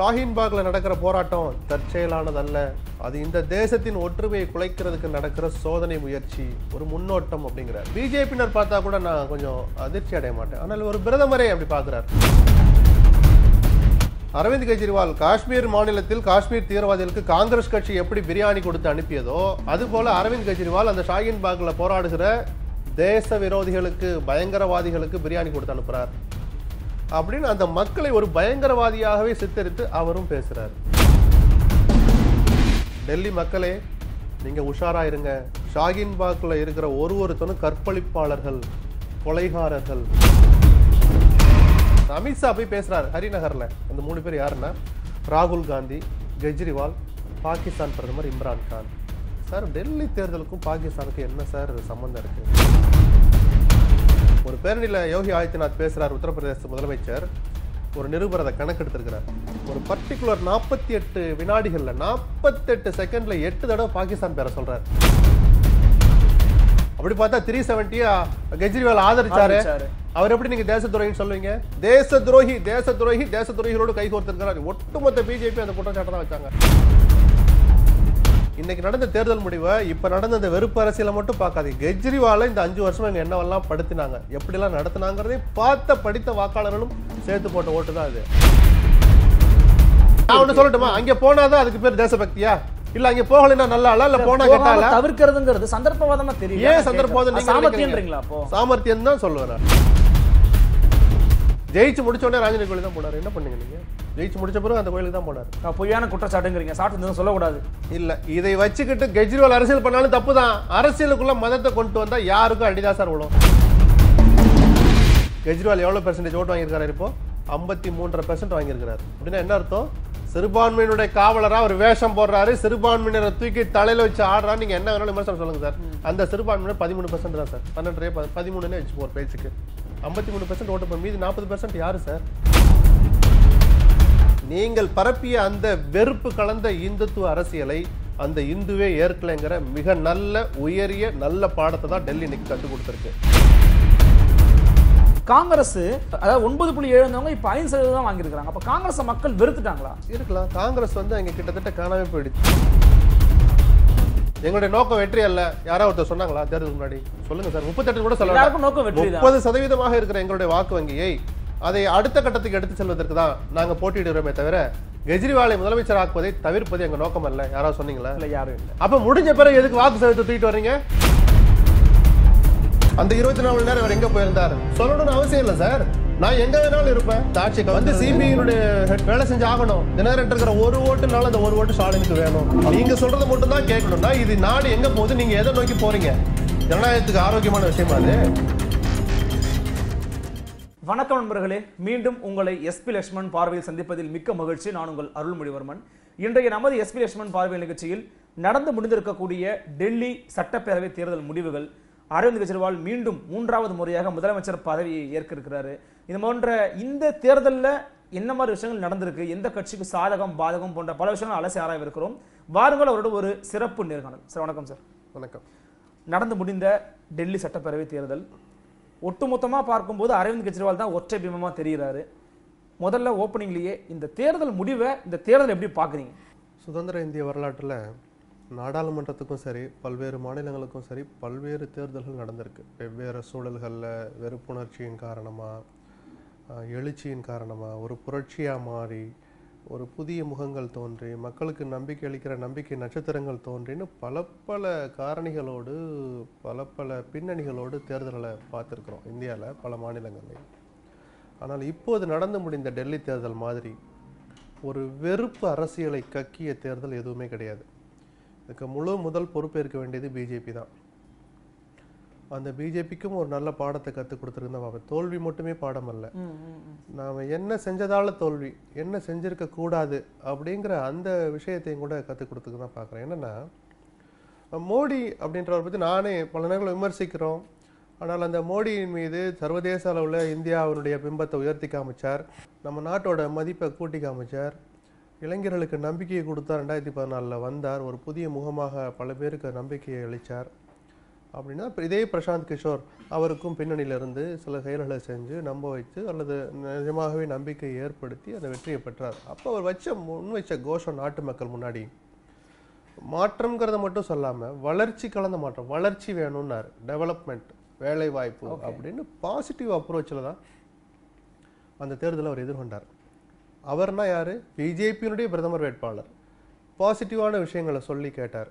பாக்ல நடக்கிற போராட்டம் தற்செயலானதல்ல அது இந்த தேசத்தின் ஒற்றுமையை குலைக்கிறதுக்கு நடக்கிற சோதனை முயற்சி ஒரு முன்னோட்டம் அப்படிங்கிறார் பிஜேபினர் பார்த்தா கூட நான் கொஞ்சம் அதிர்ச்சி அடைய மாட்டேன் ஆனால் ஒரு பிரதமரே அப்படி பார்க்குறார் அரவிந்த் கெஜ்ரிவால் காஷ்மீர் மாநிலத்தில் காஷ்மீர் தீவிரவாதிகளுக்கு காங்கிரஸ் கட்சி எப்படி பிரியாணி கொடுத்து அனுப்பியதோ அதுபோல அரவிந்த் கெஜ்ரிவால் அந்த ஷாஹின் பாக்ல போராடுகிற தேச விரோதிகளுக்கு பயங்கரவாதிகளுக்கு பிரியாணி கொடுத்து அனுப்புறார் அப்படின்னு அந்த மக்களை ஒரு பயங்கரவாதியாகவே சித்தரித்து அவரும் பேசுகிறார் டெல்லி மக்களே நீங்கள் உஷாராக இருங்க ஷாகின் பாக்கில் இருக்கிற ஒரு ஒருத்தனும் கற்பழிப்பாளர்கள் கொலைகாரர்கள் அமித்ஷா போய் பேசுகிறார் ஹரிநகரில் அந்த மூணு பேர் யாருன்னா ராகுல் காந்தி கெஜ்ரிவால் பாகிஸ்தான் பிரதமர் இம்ரான்கான் சார் டெல்லி தேர்தலுக்கும் பாகிஸ்தானுக்கும் என்ன சார் சம்மந்தம் இருக்குது ஒரு பேரணியில் யோகி ஆதித்யநாத் பேசுகிறார் உத்தரப்பிரதேச முதலமைச்சர் ஒரு நிருபர் அதை கணக்கெடுத்திருக்கிறார் ஒரு பர்டிகுலர் நாற்பத்தி எட்டு வினாடிகளில் நாற்பத்தெட்டு செகண்டில் எட்டு தடவை பாகிஸ்தான் பேரை சொல்கிறார் அப்படி பார்த்தா த்ரீ செவன்ட்டியா கெஜ்ரிவால் ஆதரிச்சாரு அவர் எப்படி நீங்க தேச துரோகின்னு சொல்லுவீங்க தேச துரோகி தேச துரோகி தேச துரோகிகளோடு கை கோர்த்திருக்கிறார் ஒட்டுமொத்த பிஜேபி அந்த குற்றச்சாட்டை தான் வச்சாங்க இன்னைக்கு நடந்த தேர்தல் முடிவை இப்போ நடந்த இந்த வெறுப்பு அரசியலை மட்டும் பார்க்காதீங்க கெஜ்ரிவால இந்த அஞ்சு வருஷம் இங்கே என்னவெல்லாம் படுத்தினாங்க எப்படிலாம் நடத்தினாங்கிறதே பார்த்த படித்த வாக்காளர்களும் சேர்த்து போட்ட ஓட்டு தான் அது நான் ஒன்று சொல்லட்டுமா அங்கே போனாதான் அதுக்கு பேர் தேசபக்தியா இல்ல அங்க போகலனா நல்லா இல்ல போனா கேட்டால தவிர்க்கிறதுங்கிறது சந்தர்ப்பவாதமா தெரியும் ஏன் சந்தர்ப்பவாதம் அப்போ சாமர்த்தியம் தான் சொல்லுவேன் ஜெயிச்சு முடிச்ச உடனே ராஜினி கோலி தான் போனாரு என்ன பண்ணீங்க நீங்க ஜெயிச்சு முடிச்ச பிறகு அந்த கோயிலுக்கு தான் போனார் பொய்யான குற்றச்சாட்டுங்கிறீங்க சாட்டு சொல்லக்கூடாது இல்லை இதை வச்சுக்கிட்டு கெஜ்ரிவால் அரசியல் பண்ணாலும் தப்பு தான் அரசியலுக்குள்ள மதத்தை கொண்டு வந்தால் யாருக்கும் அடிதான் சார் கெஜ்ரிவால் எவ்வளோ பெர்சன்டேஜ் ஓட்டு வாங்கியிருக்காரு இப்போ ஐம்பத்தி மூன்றரை பெர்சன்ட் வாங்கியிருக்கிறார் அப்படின்னா என்ன அர்த்தம் சிறுபான்மையினுடைய காவலராக ஒரு வேஷம் போடுறாரு சிறுபான்மையினரை தூக்கி தலையில் வச்சு ஆடுறா நீங்கள் என்ன வேணாலும் விமர்சனம் சொல்லுங்கள் சார் அந்த சிறுபான்மையினர் பதிமூணு பர்சன்ட் தான் சார் பன்னெண்டு பதிமூணுன்னு வச்சு போற பேச்சுக்கு ஐம்பத்தி மூணு பெர்சன்ட் ஓட்டு மீது நாற்பது பெர்சன்ட் யாரு சார் நீங்கள் பரப்பிய அந்த வெறுப்பு கலந்த இந்துத்துவ அரசியலை அந்த இந்துவே ஏற்கலைங்கிற மிக நல்ல உயரிய நல்ல பாடத்தை தான் டெல்லி இன்னைக்கு கற்றுக் கொடுத்துருக்கு காங்கிரஸ் அதாவது ஒன்பது புள்ளி எழுந்தவங்க இப்போ ஐந்து சதவீதம் தான் வாங்கியிருக்கிறாங்க அப்போ காங்கிரஸ் மக்கள் வெறுத்துட்டாங்களா இருக்கலாம் காங்கிரஸ் வந்து அங்கே கிட்டத்தட்ட காணாம போயிடுச்சு எங்களுடைய நோக்கம் வெற்றி அல்ல யாராவது ஒருத்தர் சொன்னாங்களா தேர்தலுக்கு முன்னாடி சொல்லுங்க சார் முப்பத்தெட்டு கூட சொல்லலாம் நோக்கம் வெற்றி முப்பது சதவீதமாக இருக்கிற எங்களுடைய வாக்கு வங்கியை அதை அடுத்த கட்டத்துக்கு எடுத்து செல்வதற்கு தான் நாங்கள் போட்டியிடுறோமே தவிர கெஜ்ரிவாலை முதலமைச்சர் ஆக்குவதை தவிர்ப்பது எங்கள் நோக்கம் அல்ல யாராவது சொன்னீங்களா இல்லை யாரும் இல்லை அப்போ முடிஞ்ச பிறகு எதுக்கு வாக்கு சேவை தூக்கிட்டு வரீங்க அந்த இருபத்தி நாலு மணி நேரம் அவர் எங்கே போயிருந்தார் சொல்லணும்னு அவசியம் இல்லை சார் நான் எங்க வேணாலும் இருப்பேன் தாட்சிக்கு வந்து சிபிஐனுடைய வேலை செஞ்சு ஆகணும் தினகரன் இருக்கிற ஒரு ஓட்டுனாலும் அந்த ஒரு ஓட்டு ஸ்டாலினுக்கு வேணும் நீங்க சொல்றது மட்டும் தான் கேட்கணும்னா இது நாடு எங்க போகுது நீங்க எதை நோக்கி போறீங்க ஜனநாயகத்துக்கு ஆரோக்கியமான விஷயமா அது வணக்கம் நண்பர்களே மீண்டும் உங்களை எஸ்பி லட்சுமண் பார்வையில் சந்திப்பதில் மிக்க மகிழ்ச்சி நான் உங்கள் அருள்மொழிவர்மன் இன்றைய நமது எஸ்பி லட்சுமண் பார்வையில் நிகழ்ச்சியில் நடந்து முடிந்திருக்கக்கூடிய டெல்லி சட்டப்பேரவை தேர்தல் முடிவுகள் அரவிந்த் கெஜ்ரிவால் மீண்டும் மூன்றாவது முறையாக முதலமைச்சர் பதவியை ஏற்க இருக்கிறாரு இது போன்ற இந்த தேர்தலில் என்ன மாதிரி விஷயங்கள் நடந்திருக்கு எந்த கட்சிக்கு சாதகம் பாதகம் போன்ற பல விஷயங்கள் அலசி ஆராய்விருக்கிறோம் வாருங்கள் அவரோட ஒரு சிறப்பு நேர்காணல் சார் வணக்கம் சார் வணக்கம் நடந்து முடிந்த டெல்லி சட்டப்பேரவை தேர்தல் ஒட்டுமொத்தமாக பார்க்கும்போது அரவிந்த் கெஜ்ரிவால் தான் ஒற்றை பிம்பமாக தெரிகிறாரு முதல்ல ஓப்பனிங்லேயே இந்த தேர்தல் முடிவை இந்த தேர்தல் எப்படி பார்க்குறீங்க சுதந்திர இந்திய வரலாற்றில் நாடாளுமன்றத்துக்கும் சரி பல்வேறு மாநிலங்களுக்கும் சரி பல்வேறு தேர்தல்கள் நடந்திருக்கு வெவ்வேறு சூழல்களில் வெறுப்புணர்ச்சியின் காரணமாக எழுச்சியின் காரணமாக ஒரு புரட்சியாக மாறி ஒரு புதிய முகங்கள் தோன்றி மக்களுக்கு நம்பிக்கை அளிக்கிற நம்பிக்கை நட்சத்திரங்கள் தோன்றின்னு பல பல காரணிகளோடு பல பல பின்னணிகளோடு தேர்தல்களை பார்த்துருக்குறோம் இந்தியாவில் பல மாநிலங்களில் ஆனால் இப்போது நடந்து முடிந்த டெல்லி தேர்தல் மாதிரி ஒரு வெறுப்பு அரசியலை கக்கிய தேர்தல் எதுவுமே கிடையாது இதுக்கு முழு முதல் பொறுப்பேற்க வேண்டியது பிஜேபி தான் அந்த பிஜேபிக்கும் ஒரு நல்ல பாடத்தை கற்றுக் கொடுத்துருந்தேன் பார்ப்பேன் தோல்வி மட்டுமே பாடம் அல்ல நாம் என்ன செஞ்சதால தோல்வி என்ன செஞ்சிருக்க கூடாது அப்படிங்கிற அந்த விஷயத்தையும் கூட கற்றுக் கொடுத்துக்கு தான் பார்க்குறேன் என்னென்னா மோடி அப்படின்றவரை பற்றி நானே பல நேரங்கள் விமர்சிக்கிறோம் ஆனால் அந்த மோடியின் மீது சர்வதேச அளவில் இந்தியா அவருடைய பிம்பத்தை உயர்த்தி காமிச்சார் நம்ம நாட்டோட மதிப்பை கூட்டி காமிச்சார் இளைஞர்களுக்கு நம்பிக்கையை கொடுத்தா ரெண்டாயிரத்தி பதினாலில் வந்தார் ஒரு புதிய முகமாக பல பேருக்கு நம்பிக்கையை அளித்தார் அப்படின்னா இதே பிரசாந்த் கிஷோர் அவருக்கும் பின்னணியிலிருந்து சில செயல்களை செஞ்சு நம்ப வைத்து அல்லது நிஜமாகவே நம்பிக்கை ஏற்படுத்தி அந்த வெற்றியை பெற்றார் அப்போ அவர் வச்ச முன் வச்ச கோஷம் நாட்டு மக்கள் முன்னாடி மாற்றம்ங்கிறத மட்டும் சொல்லாமல் வளர்ச்சி கலந்த மாற்றம் வளர்ச்சி வேணும்னார் டெவலப்மெண்ட் வேலை வாய்ப்பு அப்படின்னு பாசிட்டிவ் அப்ரோச்சில் தான் அந்த தேர்தலை அவர் எதிர்கொண்டார் அவர்னா யார் பிஜேபியினுடைய பிரதமர் வேட்பாளர் பாசிட்டிவான விஷயங்களை சொல்லி கேட்டார்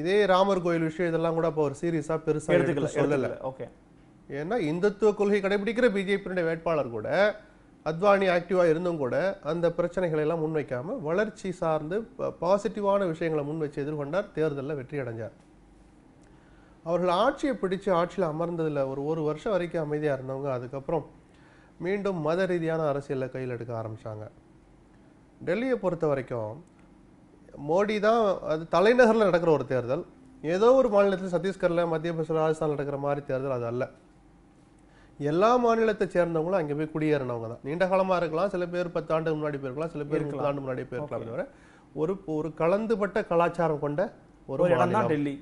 இதே ராமர் கோயில் விஷயம் இதெல்லாம் கூட இப்போ ஒரு சீரியஸாக பெருசாக எடுத்துக்கல சொல்லலை ஓகே ஏன்னா இந்துத்துவ கொள்கை கடைபிடிக்கிற பிஜேபியினுடைய வேட்பாளர் கூட அத்வானி ஆக்டிவாக இருந்தும் கூட அந்த பிரச்சனைகளை எல்லாம் முன்வைக்காம வளர்ச்சி சார்ந்து பாசிட்டிவான விஷயங்களை முன்வச்சு எதிர்கொண்டார் தேர்தலில் வெற்றி அடைஞ்சார் அவர்கள் ஆட்சியை பிடிச்சு ஆட்சியில் அமர்ந்ததில் ஒரு ஒரு வருஷம் வரைக்கும் அமைதியாக இருந்தவங்க அதுக்கப்புறம் மீண்டும் மத ரீதியான அரசியலில் கையில் எடுக்க ஆரம்பித்தாங்க டெல்லியை பொறுத்த வரைக்கும் மோடி தான் அது தலைநகரில் நடக்கிற ஒரு தேர்தல் ஏதோ ஒரு மாநிலத்தில் சத்தீஸ்கரில் மத்திய பிரதேச ராஜஸ்தான் நடக்கிற மாதிரி தேர்தல் அது அல்ல எல்லா மாநிலத்தை சேர்ந்தவங்களும் அங்கே போய் குடியேறினவங்க தான் நீண்ட காலமாக இருக்கலாம் சில பேர் பத்து ஆண்டு முன்னாடி போயிருக்கலாம் சில பேர் ஆண்டு முன்னாடி போயிருக்கலாம் தவிர ஒரு ஒரு கலந்துபட்ட கலாச்சாரம் கொண்ட ஒரு இடம் தான் டெல்லி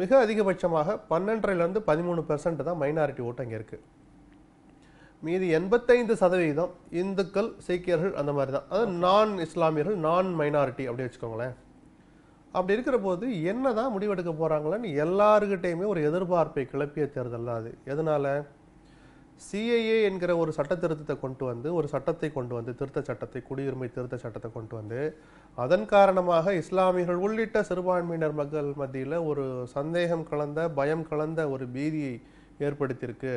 மிக அதிகபட்சமாக பன்னெண்டரைலேருந்து பதிமூணு பெர்சன்ட் தான் மைனாரிட்டி ஓட்டு அங்கே இருக்குது மீதி எண்பத்தைந்து சதவீதம் இந்துக்கள் சீக்கியர்கள் அந்த மாதிரி தான் அது நான் இஸ்லாமியர்கள் நான் மைனாரிட்டி அப்படி வச்சுக்கோங்களேன் அப்படி இருக்கிற போது என்ன தான் முடிவெடுக்க போகிறாங்களேன்னு எல்லாருக்கிட்டேயுமே ஒரு எதிர்பார்ப்பை கிளப்பிய தேர்தல் தான் அது எதனால் சிஐஏ என்கிற ஒரு சட்ட திருத்தத்தை கொண்டு வந்து ஒரு சட்டத்தை கொண்டு வந்து திருத்த சட்டத்தை குடியுரிமை திருத்த சட்டத்தை கொண்டு வந்து அதன் காரணமாக இஸ்லாமியர்கள் உள்ளிட்ட சிறுபான்மையினர் மக்கள் மத்தியில் ஒரு சந்தேகம் கலந்த பயம் கலந்த ஒரு பீதியை ஏற்படுத்தியிருக்கு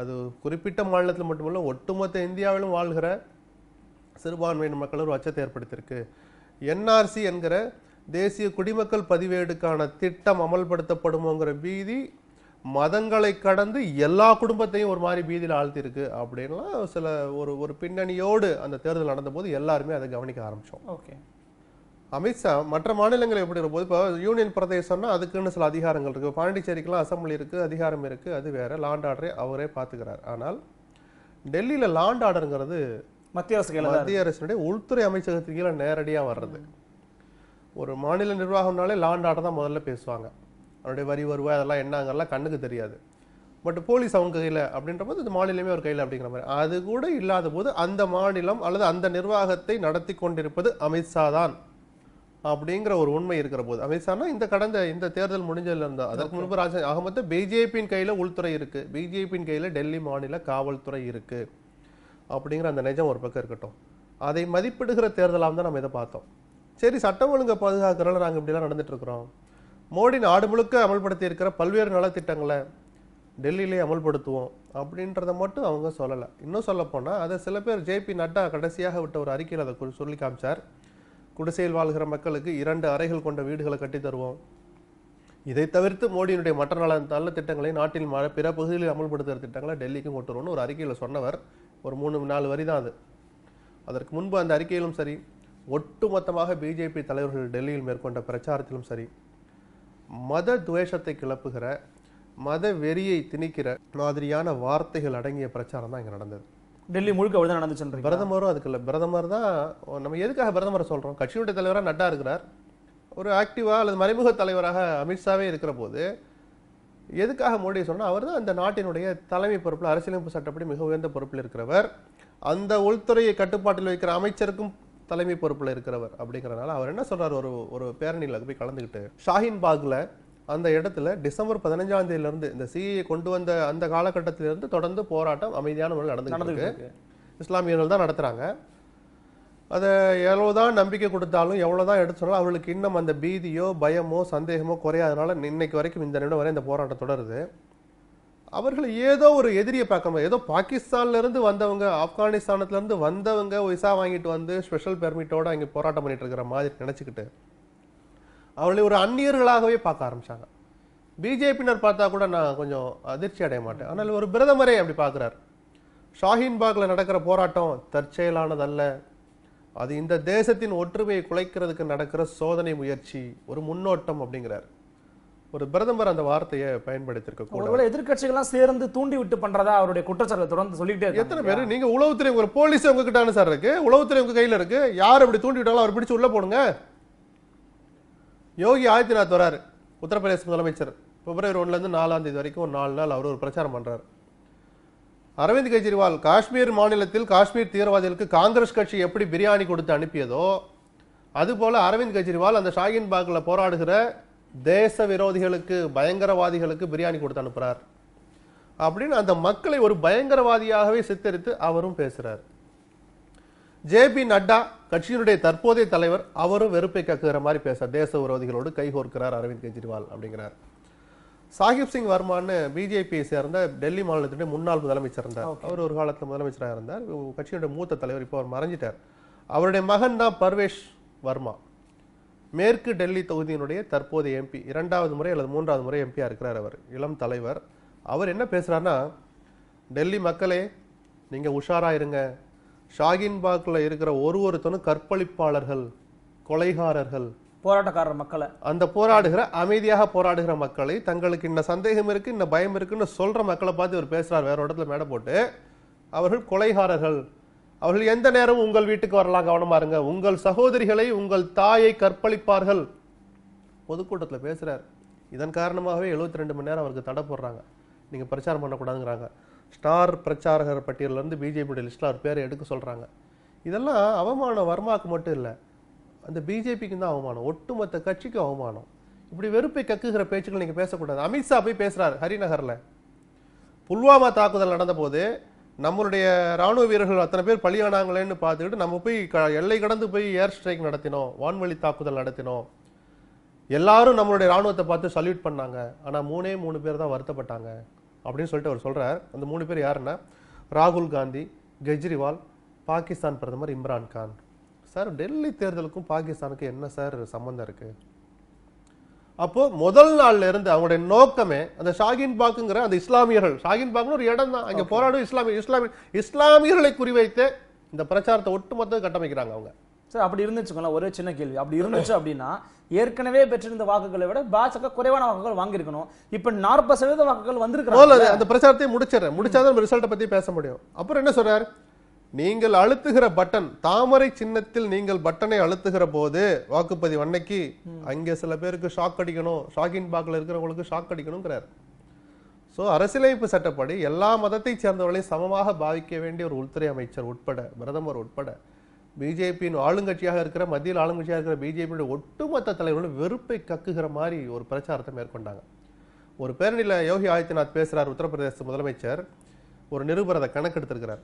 அது குறிப்பிட்ட மாநிலத்தில் மட்டுமல்ல ஒட்டுமொத்த இந்தியாவிலும் வாழ்கிற சிறுபான்மையின மக்கள் ஒரு அச்சத்தை ஏற்படுத்தியிருக்கு என்ஆர்சி என்கிற தேசிய குடிமக்கள் பதிவேடுக்கான திட்டம் அமல்படுத்தப்படுமோங்கிற பீதி மதங்களை கடந்து எல்லா குடும்பத்தையும் ஒரு மாதிரி பீதியில் ஆழ்த்திருக்கு அப்படின்லாம் சில ஒரு ஒரு பின்னணியோடு அந்த தேர்தல் நடந்தபோது எல்லாருமே அதை கவனிக்க ஆரம்பித்தோம் ஓகே அமித்ஷா மற்ற மாநிலங்கள் எப்படி இருக்கும்போது இப்போ யூனியன் பிரதேசம்னா அதுக்குன்னு சில அதிகாரங்கள் இருக்குது பாண்டிச்சேரிக்கெலாம் அசம்பிளி இருக்குது அதிகாரம் இருக்குது அது வேறு லாண்ட் ஆர்டரே அவரே பார்த்துக்கிறார் ஆனால் டெல்லியில் லாண்ட் ஆர்டருங்கிறது மத்திய அரசு மத்திய அரசினுடைய உள்துறை அமைச்சகத்தின் கீழே நேரடியாக வர்றது ஒரு மாநில நிர்வாகம்னாலே லாண்ட் ஆர்டர் தான் முதல்ல பேசுவாங்க அவருடைய வரி வருவாய் அதெல்லாம் என்னங்கிறலாம் கண்ணுக்கு தெரியாது பட் போலீஸ் அவங்க கையில் அப்படின்ற போது இந்த மாநிலமே ஒரு கையில் அப்படிங்கிற மாதிரி அது கூட இல்லாத போது அந்த மாநிலம் அல்லது அந்த நிர்வாகத்தை நடத்தி கொண்டிருப்பது அமித்ஷா தான் அப்படிங்கிற ஒரு உண்மை இருக்கிற போது அமித்ஷானா இந்த கடந்த இந்த தேர்தல் முடிஞ்சதுல இருந்தா அதற்கு முன்பு ராஜா ஆக மொத்தம் பிஜேபியின் கையில உள்துறை இருக்கு பிஜேபியின் கையில டெல்லி மாநில காவல்துறை இருக்கு அப்படிங்கிற அந்த நிஜம் ஒரு பக்கம் இருக்கட்டும் அதை மதிப்பிடுகிற தேர்தலாக தான் நம்ம இதை பார்த்தோம் சரி சட்டம் ஒழுங்கை பாதுகாக்கிறனால நாங்கள் இப்படிலாம் நடந்துட்டு இருக்கிறோம் மோடி நாடு முழுக்க அமல்படுத்தி இருக்கிற பல்வேறு நலத்திட்டங்களை டெல்லியிலே அமல்படுத்துவோம் அப்படின்றத மட்டும் அவங்க சொல்லலை இன்னும் சொல்லப்போனால் அதை சில பேர் ஜேபி நட்டா கடைசியாக விட்ட ஒரு அறிக்கையில் அதை சொல்லி காமிச்சார் குடிசையில் வாழ்கிற மக்களுக்கு இரண்டு அறைகள் கொண்ட வீடுகளை கட்டித்தருவோம் இதை தவிர்த்து மோடியினுடைய மற்ற நல நல்ல திட்டங்களை நாட்டில் மழை பிற பகுதிகளில் அமல்படுத்துகிற திட்டங்களை டெல்லிக்கும் கொண்டு ஒரு அறிக்கையில் சொன்னவர் ஒரு மூணு நாலு வரி தான் அது அதற்கு முன்பு அந்த அறிக்கையிலும் சரி ஒட்டுமொத்தமாக பிஜேபி தலைவர்கள் டெல்லியில் மேற்கொண்ட பிரச்சாரத்திலும் சரி மத துவேஷத்தை கிளப்புகிற மத வெறியை திணிக்கிற மாதிரியான வார்த்தைகள் அடங்கிய பிரச்சாரம் தான் இங்கே நடந்தது டெல்லி முழுக்க அவ்வளோ தான் நடந்துச்சு பிரதமரும் அதுக்கு இல்லை பிரதமர் தான் நம்ம எதுக்காக பிரதமரை சொல்கிறோம் கட்சியுடைய தலைவராக நட்டா இருக்கிறார் ஒரு ஆக்டிவாக அல்லது மறைமுக தலைவராக அமித்ஷாவே இருக்கிற போது எதுக்காக மோடி சொன்னால் அவர் தான் அந்த நாட்டினுடைய தலைமை பொறுப்பில் அரசியலமைப்பு சட்டப்படி மிக உயர்ந்த பொறுப்பில் இருக்கிறவர் அந்த உள்துறையை கட்டுப்பாட்டில் வைக்கிற அமைச்சருக்கும் தலைமை பொறுப்பில் இருக்கிறவர் அப்படிங்கிறனால அவர் என்ன சொல்கிறார் ஒரு ஒரு பேரணியில் போய் கலந்துக்கிட்டு ஷாஹின் பாகில் அந்த இடத்துல டிசம்பர் பதினஞ்சாம் தேதியிலிருந்து இந்த சிஏ e கொண்டு வந்த அந்த காலகட்டத்திலிருந்து தொடர்ந்து போராட்டம் அமைதியான முறையில் நடந்துருக்கு இஸ்லாமியர்கள் தான் நடத்துகிறாங்க அதை எவ்வளோதான் நம்பிக்கை கொடுத்தாலும் எவ்வளோதான் எடுத்து சொன்னாலும் அவர்களுக்கு இன்னும் அந்த பீதியோ பயமோ சந்தேகமோ குறையாதனால இன்னைக்கு வரைக்கும் இந்த நிமிடம் வரை இந்த போராட்டம் தொடருது அவர்கள் ஏதோ ஒரு எதிரியை பார்க்க ஏதோ பாகிஸ்தான்லேருந்து வந்தவங்க ஆப்கானிஸ்தானத்துலேருந்து வந்தவங்க விசா வாங்கிட்டு வந்து ஸ்பெஷல் பெர்மிட்டோட அங்கே போராட்டம் பண்ணிட்டு இருக்கிற மாதிரி நினச்சிக்கிட்டு அவர்களை ஒரு அந்நியர்களாகவே பார்க்க ஆரம்பித்தாங்க பிஜேபியினர் பார்த்தா கூட நான் கொஞ்சம் அதிர்ச்சி அடைய மாட்டேன் ஆனால் ஒரு பிரதமரே அப்படி பார்க்குறாரு ஷாஹின்பாகில் நடக்கிற போராட்டம் தற்செயலானதல்ல அது இந்த தேசத்தின் ஒற்றுமையை குலைக்கிறதுக்கு நடக்கிற சோதனை முயற்சி ஒரு முன்னோட்டம் அப்படிங்கிறார் ஒரு பிரதமர் அந்த வார்த்தையை பயன்படுத்திருக்க கூட எதிர்கட்சிகள்லாம் சேர்ந்து தூண்டி விட்டு பண்றதா அவருடைய குற்றச்சாட்டு தொடர்ந்து சொல்லிட்டே எத்தனை பேர் நீங்க உளவுத்துறை ஒரு போலீஸ் உங்ககிட்ட சார் இருக்கு உளவுத்துறை உங்க கையில இருக்கு யார் அப்படி தூண்டி விட்டாலும் அவர் பிடிச்சு உள்ள போடுங்க யோகி ஆதித்யநாத் வராரு உத்தரப்பிரதேச முதலமைச்சர் பிப்ரவரி ஒன்றுலேருந்து நாலாம் தேதி வரைக்கும் ஒரு நாலு நாள் அவர் ஒரு பிரச்சாரம் பண்ணுறார் அரவிந்த் கெஜ்ரிவால் காஷ்மீர் மாநிலத்தில் காஷ்மீர் தீவிரவாதிகளுக்கு காங்கிரஸ் கட்சி எப்படி பிரியாணி கொடுத்து அனுப்பியதோ அதுபோல் அரவிந்த் கெஜ்ரிவால் அந்த ஷாகின் பாக்கில் போராடுகிற தேச விரோதிகளுக்கு பயங்கரவாதிகளுக்கு பிரியாணி கொடுத்து அனுப்புகிறார் அப்படின்னு அந்த மக்களை ஒரு பயங்கரவாதியாகவே சித்தரித்து அவரும் பேசுகிறார் ஜே பி நட்டா கட்சியினுடைய தற்போதைய தலைவர் அவரும் வெறுப்பை கக்குகிற மாதிரி பேச தேச விரோதிகளோடு கைகோர்க்கிறார் அரவிந்த் கெஜ்ரிவால் அப்படிங்கிறார் சாஹிப் சிங் வர்மான்னு பிஜேபியை சேர்ந்த டெல்லி மாநிலத்தினுடைய முன்னாள் முதலமைச்சர் இருந்தார் அவர் ஒரு காலத்தில் முதலமைச்சராக இருந்தார் கட்சியினுடைய மூத்த தலைவர் இப்போ அவர் மறைஞ்சிட்டார் அவருடைய மகன் தான் பர்வேஷ் வர்மா மேற்கு டெல்லி தொகுதியினுடைய தற்போதைய எம்பி இரண்டாவது முறை அல்லது மூன்றாவது முறை எம்பியாக இருக்கிறார் அவர் இளம் தலைவர் அவர் என்ன பேசுகிறாருன்னா டெல்லி மக்களே நீங்கள் உஷாராக இருங்க ஷாகின்பாக்கில் இருக்கிற ஒரு ஒருத்தனும் கற்பழிப்பாளர்கள் கொலைகாரர்கள் போராட்டக்காரர் மக்களை அந்த போராடுகிற அமைதியாக போராடுகிற மக்களை தங்களுக்கு இன்ன சந்தேகம் இருக்கு இன்ன பயம் இருக்குன்னு சொல்ற மக்களை பார்த்து இவர் பேசுறாரு வேற இடத்துல மேடை போட்டு அவர்கள் கொலைகாரர்கள் அவர்கள் எந்த நேரமும் உங்கள் வீட்டுக்கு வரலாம் கவனமா இருங்க உங்கள் சகோதரிகளை உங்கள் தாயை கற்பழிப்பார்கள் பொதுக்கூட்டத்தில் பேசுறாரு இதன் காரணமாகவே எழுபத்தி ரெண்டு மணி நேரம் அவருக்கு தடை போடுறாங்க நீங்க பிரச்சாரம் பண்ணக்கூடாதுங்கிறாங்க ஸ்டார் பிரச்சாரகர் பட்டியலேருந்து பிஜேபியுடைய லிஸ்ட்டில் அவர் பேரை எடுக்க சொல்கிறாங்க இதெல்லாம் அவமானம் வர்மாவுக்கு மட்டும் இல்லை அந்த பிஜேபிக்கு தான் அவமானம் ஒட்டுமொத்த கட்சிக்கும் அவமானம் இப்படி வெறுப்பை கக்குகிற பேச்சுக்கள் நீங்கள் பேசக்கூடாது அமித்ஷா போய் பேசுகிறார் ஹரிநகரில் புல்வாமா தாக்குதல் நடந்தபோது நம்மளுடைய ராணுவ வீரர்கள் அத்தனை பேர் பலியானாங்களேன்னு பார்த்துக்கிட்டு நம்ம போய் க எல்லை கடந்து போய் ஏர் ஸ்ட்ரைக் நடத்தினோம் வான்வழி தாக்குதல் நடத்தினோம் எல்லாரும் நம்மளுடைய ராணுவத்தை பார்த்து சல்யூட் பண்ணாங்க ஆனால் மூணே மூணு பேர் தான் வருத்தப்பட்டாங்க அப்படின்னு சொல்லிட்டு அவர் சொல்கிறார் அந்த மூணு பேர் யாருன்னா ராகுல் காந்தி கெஜ்ரிவால் பாகிஸ்தான் பிரதமர் இம்ரான் கான் சார் டெல்லி தேர்தலுக்கும் பாகிஸ்தானுக்கும் என்ன சார் சம்மந்தம் இருக்குது அப்போது முதல் நாள்ல இருந்து அவங்களுடைய நோக்கமே அந்த ஷாகின் பாக்குங்கிற அந்த இஸ்லாமியர்கள் ஷாகின் பாக்னு ஒரு இடம் தான் அங்கே போராடும் இஸ்லாமிய இஸ்லாமிய இஸ்லாமியர்களை குறிவைத்து இந்த பிரச்சாரத்தை ஒட்டுமொத்த கட்டமைக்கிறாங்க அவங்க சார் அப்படி இருந்துச்சுக்கோங்களா ஒரே சின்ன கேள்வி அப்படி இருந்துச்சு அப்படின்னா ஏற்கனவே பெற்றிருந்த வாக்குகளை விட பாஜக குறைவான வாக்குகள் வாங்கியிருக்கணும் இப்போ நாற்பது சதவீத வாக்குகள் வந்திருக்கிறாங்க அந்த பிரச்சாரத்தை முடிச்சிடறேன் முடிச்சாதான் ரிசல்ட்டை பத்தி பேச முடியும் அப்புறம் என்ன சொல்றாரு நீங்கள் அழுத்துகிற பட்டன் தாமரை சின்னத்தில் நீங்கள் பட்டனை அழுத்துகிற போது வாக்குப்பதிவு அன்னைக்கு அங்கே சில பேருக்கு ஷாக் அடிக்கணும் ஷாக்கின் பாக்கில் இருக்கிறவங்களுக்கு ஷாக் அடிக்கணுங்கிறார் ஸோ அரசியலமைப்பு சட்டப்படி எல்லா மதத்தை சேர்ந்தவர்களையும் சமமாக பாதிக்க வேண்டிய ஒரு உள்துறை அமைச்சர் உட்பட பிரதமர் உட்பட பிஜேபியின் ஆளுங்கட்சியாக இருக்கிற மத்தியில் ஆளுங்கட்சியாக இருக்கிற பிஜேபியோட ஒட்டுமொத்த தலைவர்களும் வெறுப்பை கக்குகிற மாதிரி ஒரு பிரச்சாரத்தை மேற்கொண்டாங்க ஒரு பேரணியில் யோகி ஆதித்யநாத் பேசுகிறார் உத்தரப்பிரதேச முதலமைச்சர் ஒரு நிருபர் அதை கணக்கெடுத்திருக்கிறார்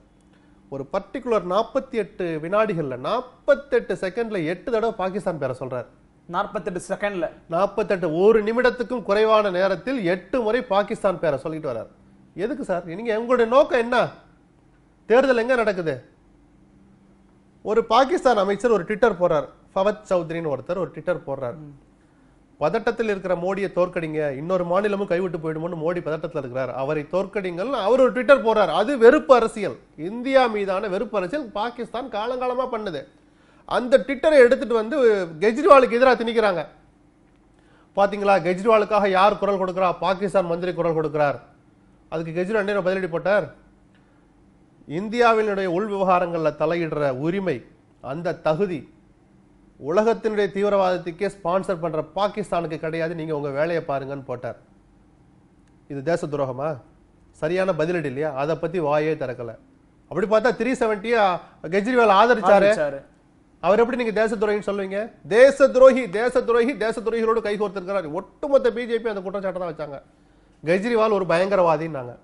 ஒரு பர்டிகுலர் நாற்பத்தி எட்டு வினாடிகளில் நாற்பத்தெட்டு செகண்டில் எட்டு தடவை பாகிஸ்தான் பேரை சொல்கிறார் நாற்பத்தெட்டு செகண்டில் நாற்பத்தெட்டு ஒரு நிமிடத்துக்கும் குறைவான நேரத்தில் எட்டு முறை பாகிஸ்தான் பேரை சொல்லிட்டு வர்றார் எதுக்கு சார் நீங்கள் உங்களுடைய நோக்கம் என்ன தேர்தல் எங்கே நடக்குது ஒரு பாகிஸ்தான் அமைச்சர் ஒரு ட்விட்டர் போடுறார் ஃபவத் சௌத்ரின்னு ஒருத்தர் ஒரு ட்விட்டர் போடுறார் பதட்டத்தில் இருக்கிற மோடியை தோற்கடிங்க இன்னொரு மாநிலமும் கைவிட்டு போயிடுமோன்னு மோடி பதட்டத்தில் இருக்கிறார் அவரை தோற்கடிங்க அவர் ஒரு ட்விட்டர் போடுறார் அது வெறுப்பு அரசியல் இந்தியா மீதான வெறுப்பு அரசியல் பாகிஸ்தான் காலங்காலமாக பண்ணுது அந்த ட்விட்டரை எடுத்துட்டு வந்து கெஜ்ரிவாலுக்கு எதிராக திணிக்கிறாங்க பார்த்தீங்களா கெஜ்ரிவாலுக்காக யார் குரல் கொடுக்குறா பாகிஸ்தான் மந்திரி குரல் கொடுக்கிறார் அதுக்கு கெஜ்ரிவால் பதிலடி போட்டார் இந்தியாவினுடைய உள் விவகாரங்களில் தலையிடுற உரிமை அந்த தகுதி உலகத்தினுடைய தீவிரவாதத்துக்கே ஸ்பான்சர் பண்ணுற பாகிஸ்தானுக்கு கிடையாது நீங்கள் உங்கள் வேலையை பாருங்கன்னு போட்டார் இது தேச துரோகமா சரியான பதிலடி இல்லையா அதை பற்றி வாயே திறக்கலை அப்படி பார்த்தா த்ரீ செவன்ட்டியா கெஜ்ரிவால் ஆதரிச்சாரு அவர் எப்படி நீங்க தேச துரோகின்னு சொல்லுவீங்க தேச துரோகி தேச துரோகி தேச துரோகிகளோடு கை கோர்த்துருக்கிறார் ஒட்டுமொத்த பிஜேபி அந்த குற்றச்சாட்டை தான் வச்சாங்க கெஜ்ரிவால் ஒரு பயங்கரவாதின்னாங்க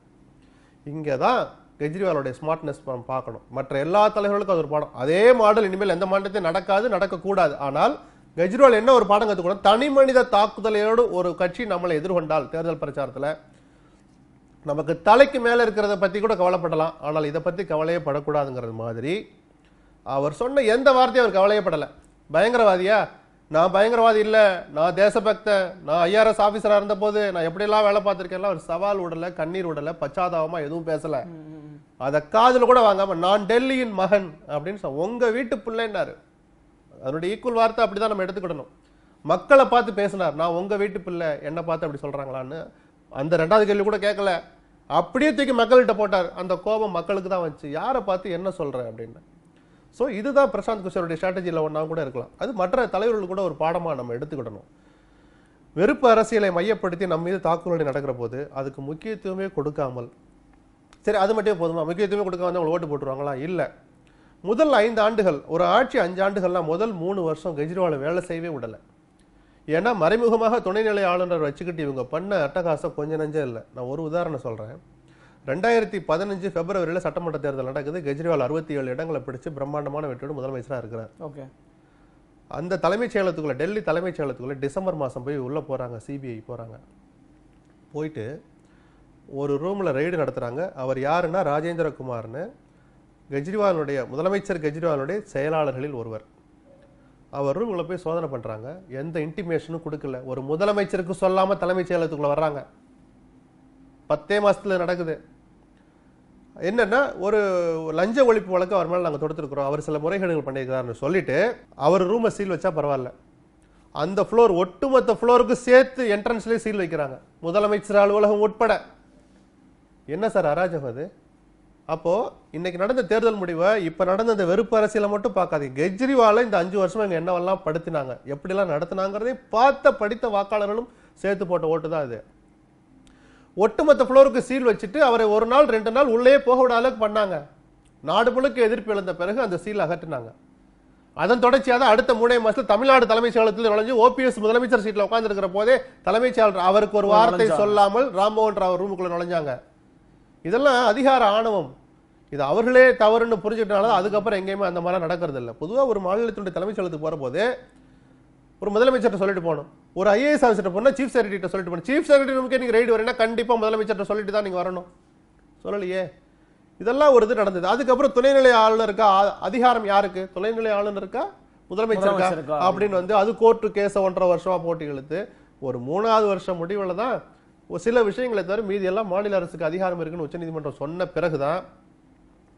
இங்கே தான் கெஜ்ரிவாலோடைய ஸ்மார்ட்னஸ் நம்ம பார்க்கணும் மற்ற எல்லா தலைவர்களுக்கும் அது ஒரு பாடம் அதே மாடல் இனிமேல் எந்த மாநிலத்தையும் நடக்காது நடக்கக்கூடாது ஆனால் கெஜ்ரிவால் என்ன ஒரு பாடம் கற்றுக்கணும் தனி மனித தாக்குதலையோடு ஒரு கட்சி நம்மளை எதிர்கொண்டால் தேர்தல் பிரச்சாரத்தில் நமக்கு தலைக்கு மேலே இருக்கிறத பற்றி கூட கவலைப்படலாம் ஆனால் இதை பற்றி கவலையே படக்கூடாதுங்கிறது மாதிரி அவர் சொன்ன எந்த வார்த்தையும் அவர் கவலையே படலை பயங்கரவாதியா நான் பயங்கரவாதி இல்லை நான் தேசபக்தன் நான் ஐஆர்எஸ் ஆஃபீஸராக இருந்தபோது நான் எப்படியெல்லாம் வேலை பார்த்துருக்கேன்லாம் அவர் சவால் விடலை கண்ணீர் விடலை பச்சாதாபமாக எதுவும் பேசலை அதை காதில் கூட வாங்காமல் நான் டெல்லியின் மகன் அப்படின்னு சொன்ன உங்கள் வீட்டு பிள்ளைன்னாரு அதனுடைய ஈக்குவல் வார்த்தை அப்படி தான் நம்ம எடுத்துக்கிடணும் மக்களை பார்த்து பேசினார் நான் உங்கள் வீட்டு பிள்ளை என்னை பார்த்து அப்படி சொல்கிறாங்களான்னு அந்த ரெண்டாவது கேள்வி கூட கேட்கல அப்படியே தூக்கி மக்கள்கிட்ட போட்டார் அந்த கோபம் மக்களுக்கு தான் வச்சு யாரை பார்த்து என்ன சொல்கிற அப்படின்னு ஸோ இதுதான் பிரசாந்த் கிஷோருடைய ஸ்ட்ராட்டஜியில் ஒன்றா கூட இருக்கலாம் அது மற்ற தலைவர்கள் கூட ஒரு பாடமாக நம்ம எடுத்துக்கிடணும் வெறுப்பு அரசியலை மையப்படுத்தி நம்ம மீது தாக்குதல் நடக்கிற போது அதுக்கு முக்கியத்துவமே கொடுக்காமல் சரி அது மட்டும் போதுமா முக்கியத்துவமே கொடுக்க அவங்க ஓட்டு போட்டுருவாங்களா இல்லை முதல் ஐந்து ஆண்டுகள் ஒரு ஆட்சி அஞ்சு ஆண்டுகள்லாம் முதல் மூணு வருஷம் கெஜ்ரிவால் வேலை செய்யவே விடலை ஏன்னா மறைமுகமாக துணைநிலை ஆளுநர் வச்சுக்கிட்டு இவங்க பண்ண அட்டகாசம் கொஞ்சம் நஞ்சம் இல்லை நான் ஒரு உதாரணம் சொல்கிறேன் ரெண்டாயிரத்தி பதினஞ்சு பிப்ரவரியில் சட்டமன்ற தேர்தல் நடக்குது கெஜ்ரிவால் அறுபத்தி ஏழு இடங்களை பிடிச்சி பிரம்மாண்டமான வெற்றியோடு முதலமைச்சராக இருக்கிறார் ஓகே அந்த தலைமைச் செயலத்துக்குள்ளே டெல்லி தலைமைச் செயலத்துக்குள்ளே டிசம்பர் மாதம் போய் உள்ளே போகிறாங்க சிபிஐ போகிறாங்க போயிட்டு ஒரு ரூமில் ரெய்டு நடத்துகிறாங்க அவர் யாருன்னா ராஜேந்திர குமார்னு கெஜ்ரிவாலுடைய முதலமைச்சர் கெஜ்ரிவாலுடைய செயலாளர்களில் ஒருவர் அவர் உங்களை போய் சோதனை பண்ணுறாங்க எந்த இன்டிமேஷனும் கொடுக்கல ஒரு முதலமைச்சருக்கு சொல்லாமல் தலைமைச் செயலகத்துக்குள்ளே வர்றாங்க பத்தே மாதத்தில் நடக்குது என்னென்னா ஒரு லஞ்ச ஒழிப்பு வழக்கு அவர் மேலே நாங்கள் தொடுத்துருக்குறோம் அவர் சில முறைகேடுகள் பண்ணியிருக்கிறாருன்னு சொல்லிவிட்டு அவர் ரூமை சீல் வச்சா பரவாயில்ல அந்த ஃப்ளோர் ஒட்டுமொத்த ஃப்ளோருக்கு சேர்த்து என்ட்ரன்ஸ்லேயே சீல் வைக்கிறாங்க முதலமைச்சர் அலுவலகம் உட்பட என்ன சார் அராஜகம் அது அப்போது இன்றைக்கி நடந்த தேர்தல் முடிவை இப்போ நடந்த இந்த வெறுப்பு அரசியலை மட்டும் பார்க்காது கெஜ்ரிவாலை இந்த அஞ்சு வருஷம் இங்கே என்னவெல்லாம் படுத்தினாங்க எப்படிலாம் நடத்தினாங்கிறதே பார்த்த படித்த வாக்காளர்களும் சேர்த்து போட்ட ஓட்டு தான் அது ஒட்டுமொத்த ஃப்ளோருக்கு சீல் வச்சுட்டு அவரை ஒரு நாள் ரெண்டு நாள் உள்ளே போக விட அளவுக்கு பண்ணாங்க நாடு முழுக்க எதிர்ப்பு எழுந்த பிறகு அந்த சீல் அகற்றினாங்க அதன் தொடர்ச்சியாக தான் அடுத்த மூணே மாதத்தில் தமிழ்நாடு தலைமைச் செயலகத்தில் நுழைஞ்சு ஓபிஎஸ் முதலமைச்சர் சீட்டில் இருக்கிற போதே தலைமைச் செயலர் அவருக்கு ஒரு வார்த்தை சொல்லாமல் ராம்மோகன் ராவ் ரூமுக்குள்ளே நுழைஞ்சாங்க இதெல்லாம் அதிகார ஆணவம் இது அவர்களே தவறுன்னு தான் அதுக்கப்புறம் எங்கேயுமே அந்த மாதிரிலாம் நடக்கிறது இல்லை பொதுவாக ஒரு மாநிலத்தினுடைய தலைமைச் செயலத்துக்கு போகிறபோது ஒரு முதலமைச்சர்கிட்ட சொல்லிட்டு போகணும் ஒரு ஐஏஎஸ் ஆஃபீஸர்கிட்ட போனால் சீஃப் செக்ரட்டரிட்ட சொல்லிட்டு போகணும் சீஃப் செக்ரட்டரி ரூமுக்கே நீங்கள் ரைடு வரீங்கன்னா கண்டிப்பாக முதலமைச்சர்கிட்ட சொல்லிட்டு தான் நீங்கள் வரணும் சொல்லலையே இதெல்லாம் ஒரு இது நடந்தது அதுக்கப்புறம் துணைநிலை ஆளுநருக்கா அதிகாரம் யாருக்கு துணைநிலை ஆளுநருக்கா முதலமைச்சருக்கா அப்படின்னு வந்து அது கோர்ட்டு கேஸை ஒன்றரை வருஷமாக போட்டி இழுத்து ஒரு மூணாவது வருஷம் முடிவில் தான் சில விஷயங்களை தவிர மீதி எல்லாம் மாநில அரசுக்கு அதிகாரம் இருக்குன்னு உச்சநீதிமன்றம் சொன்ன பிறகுதான்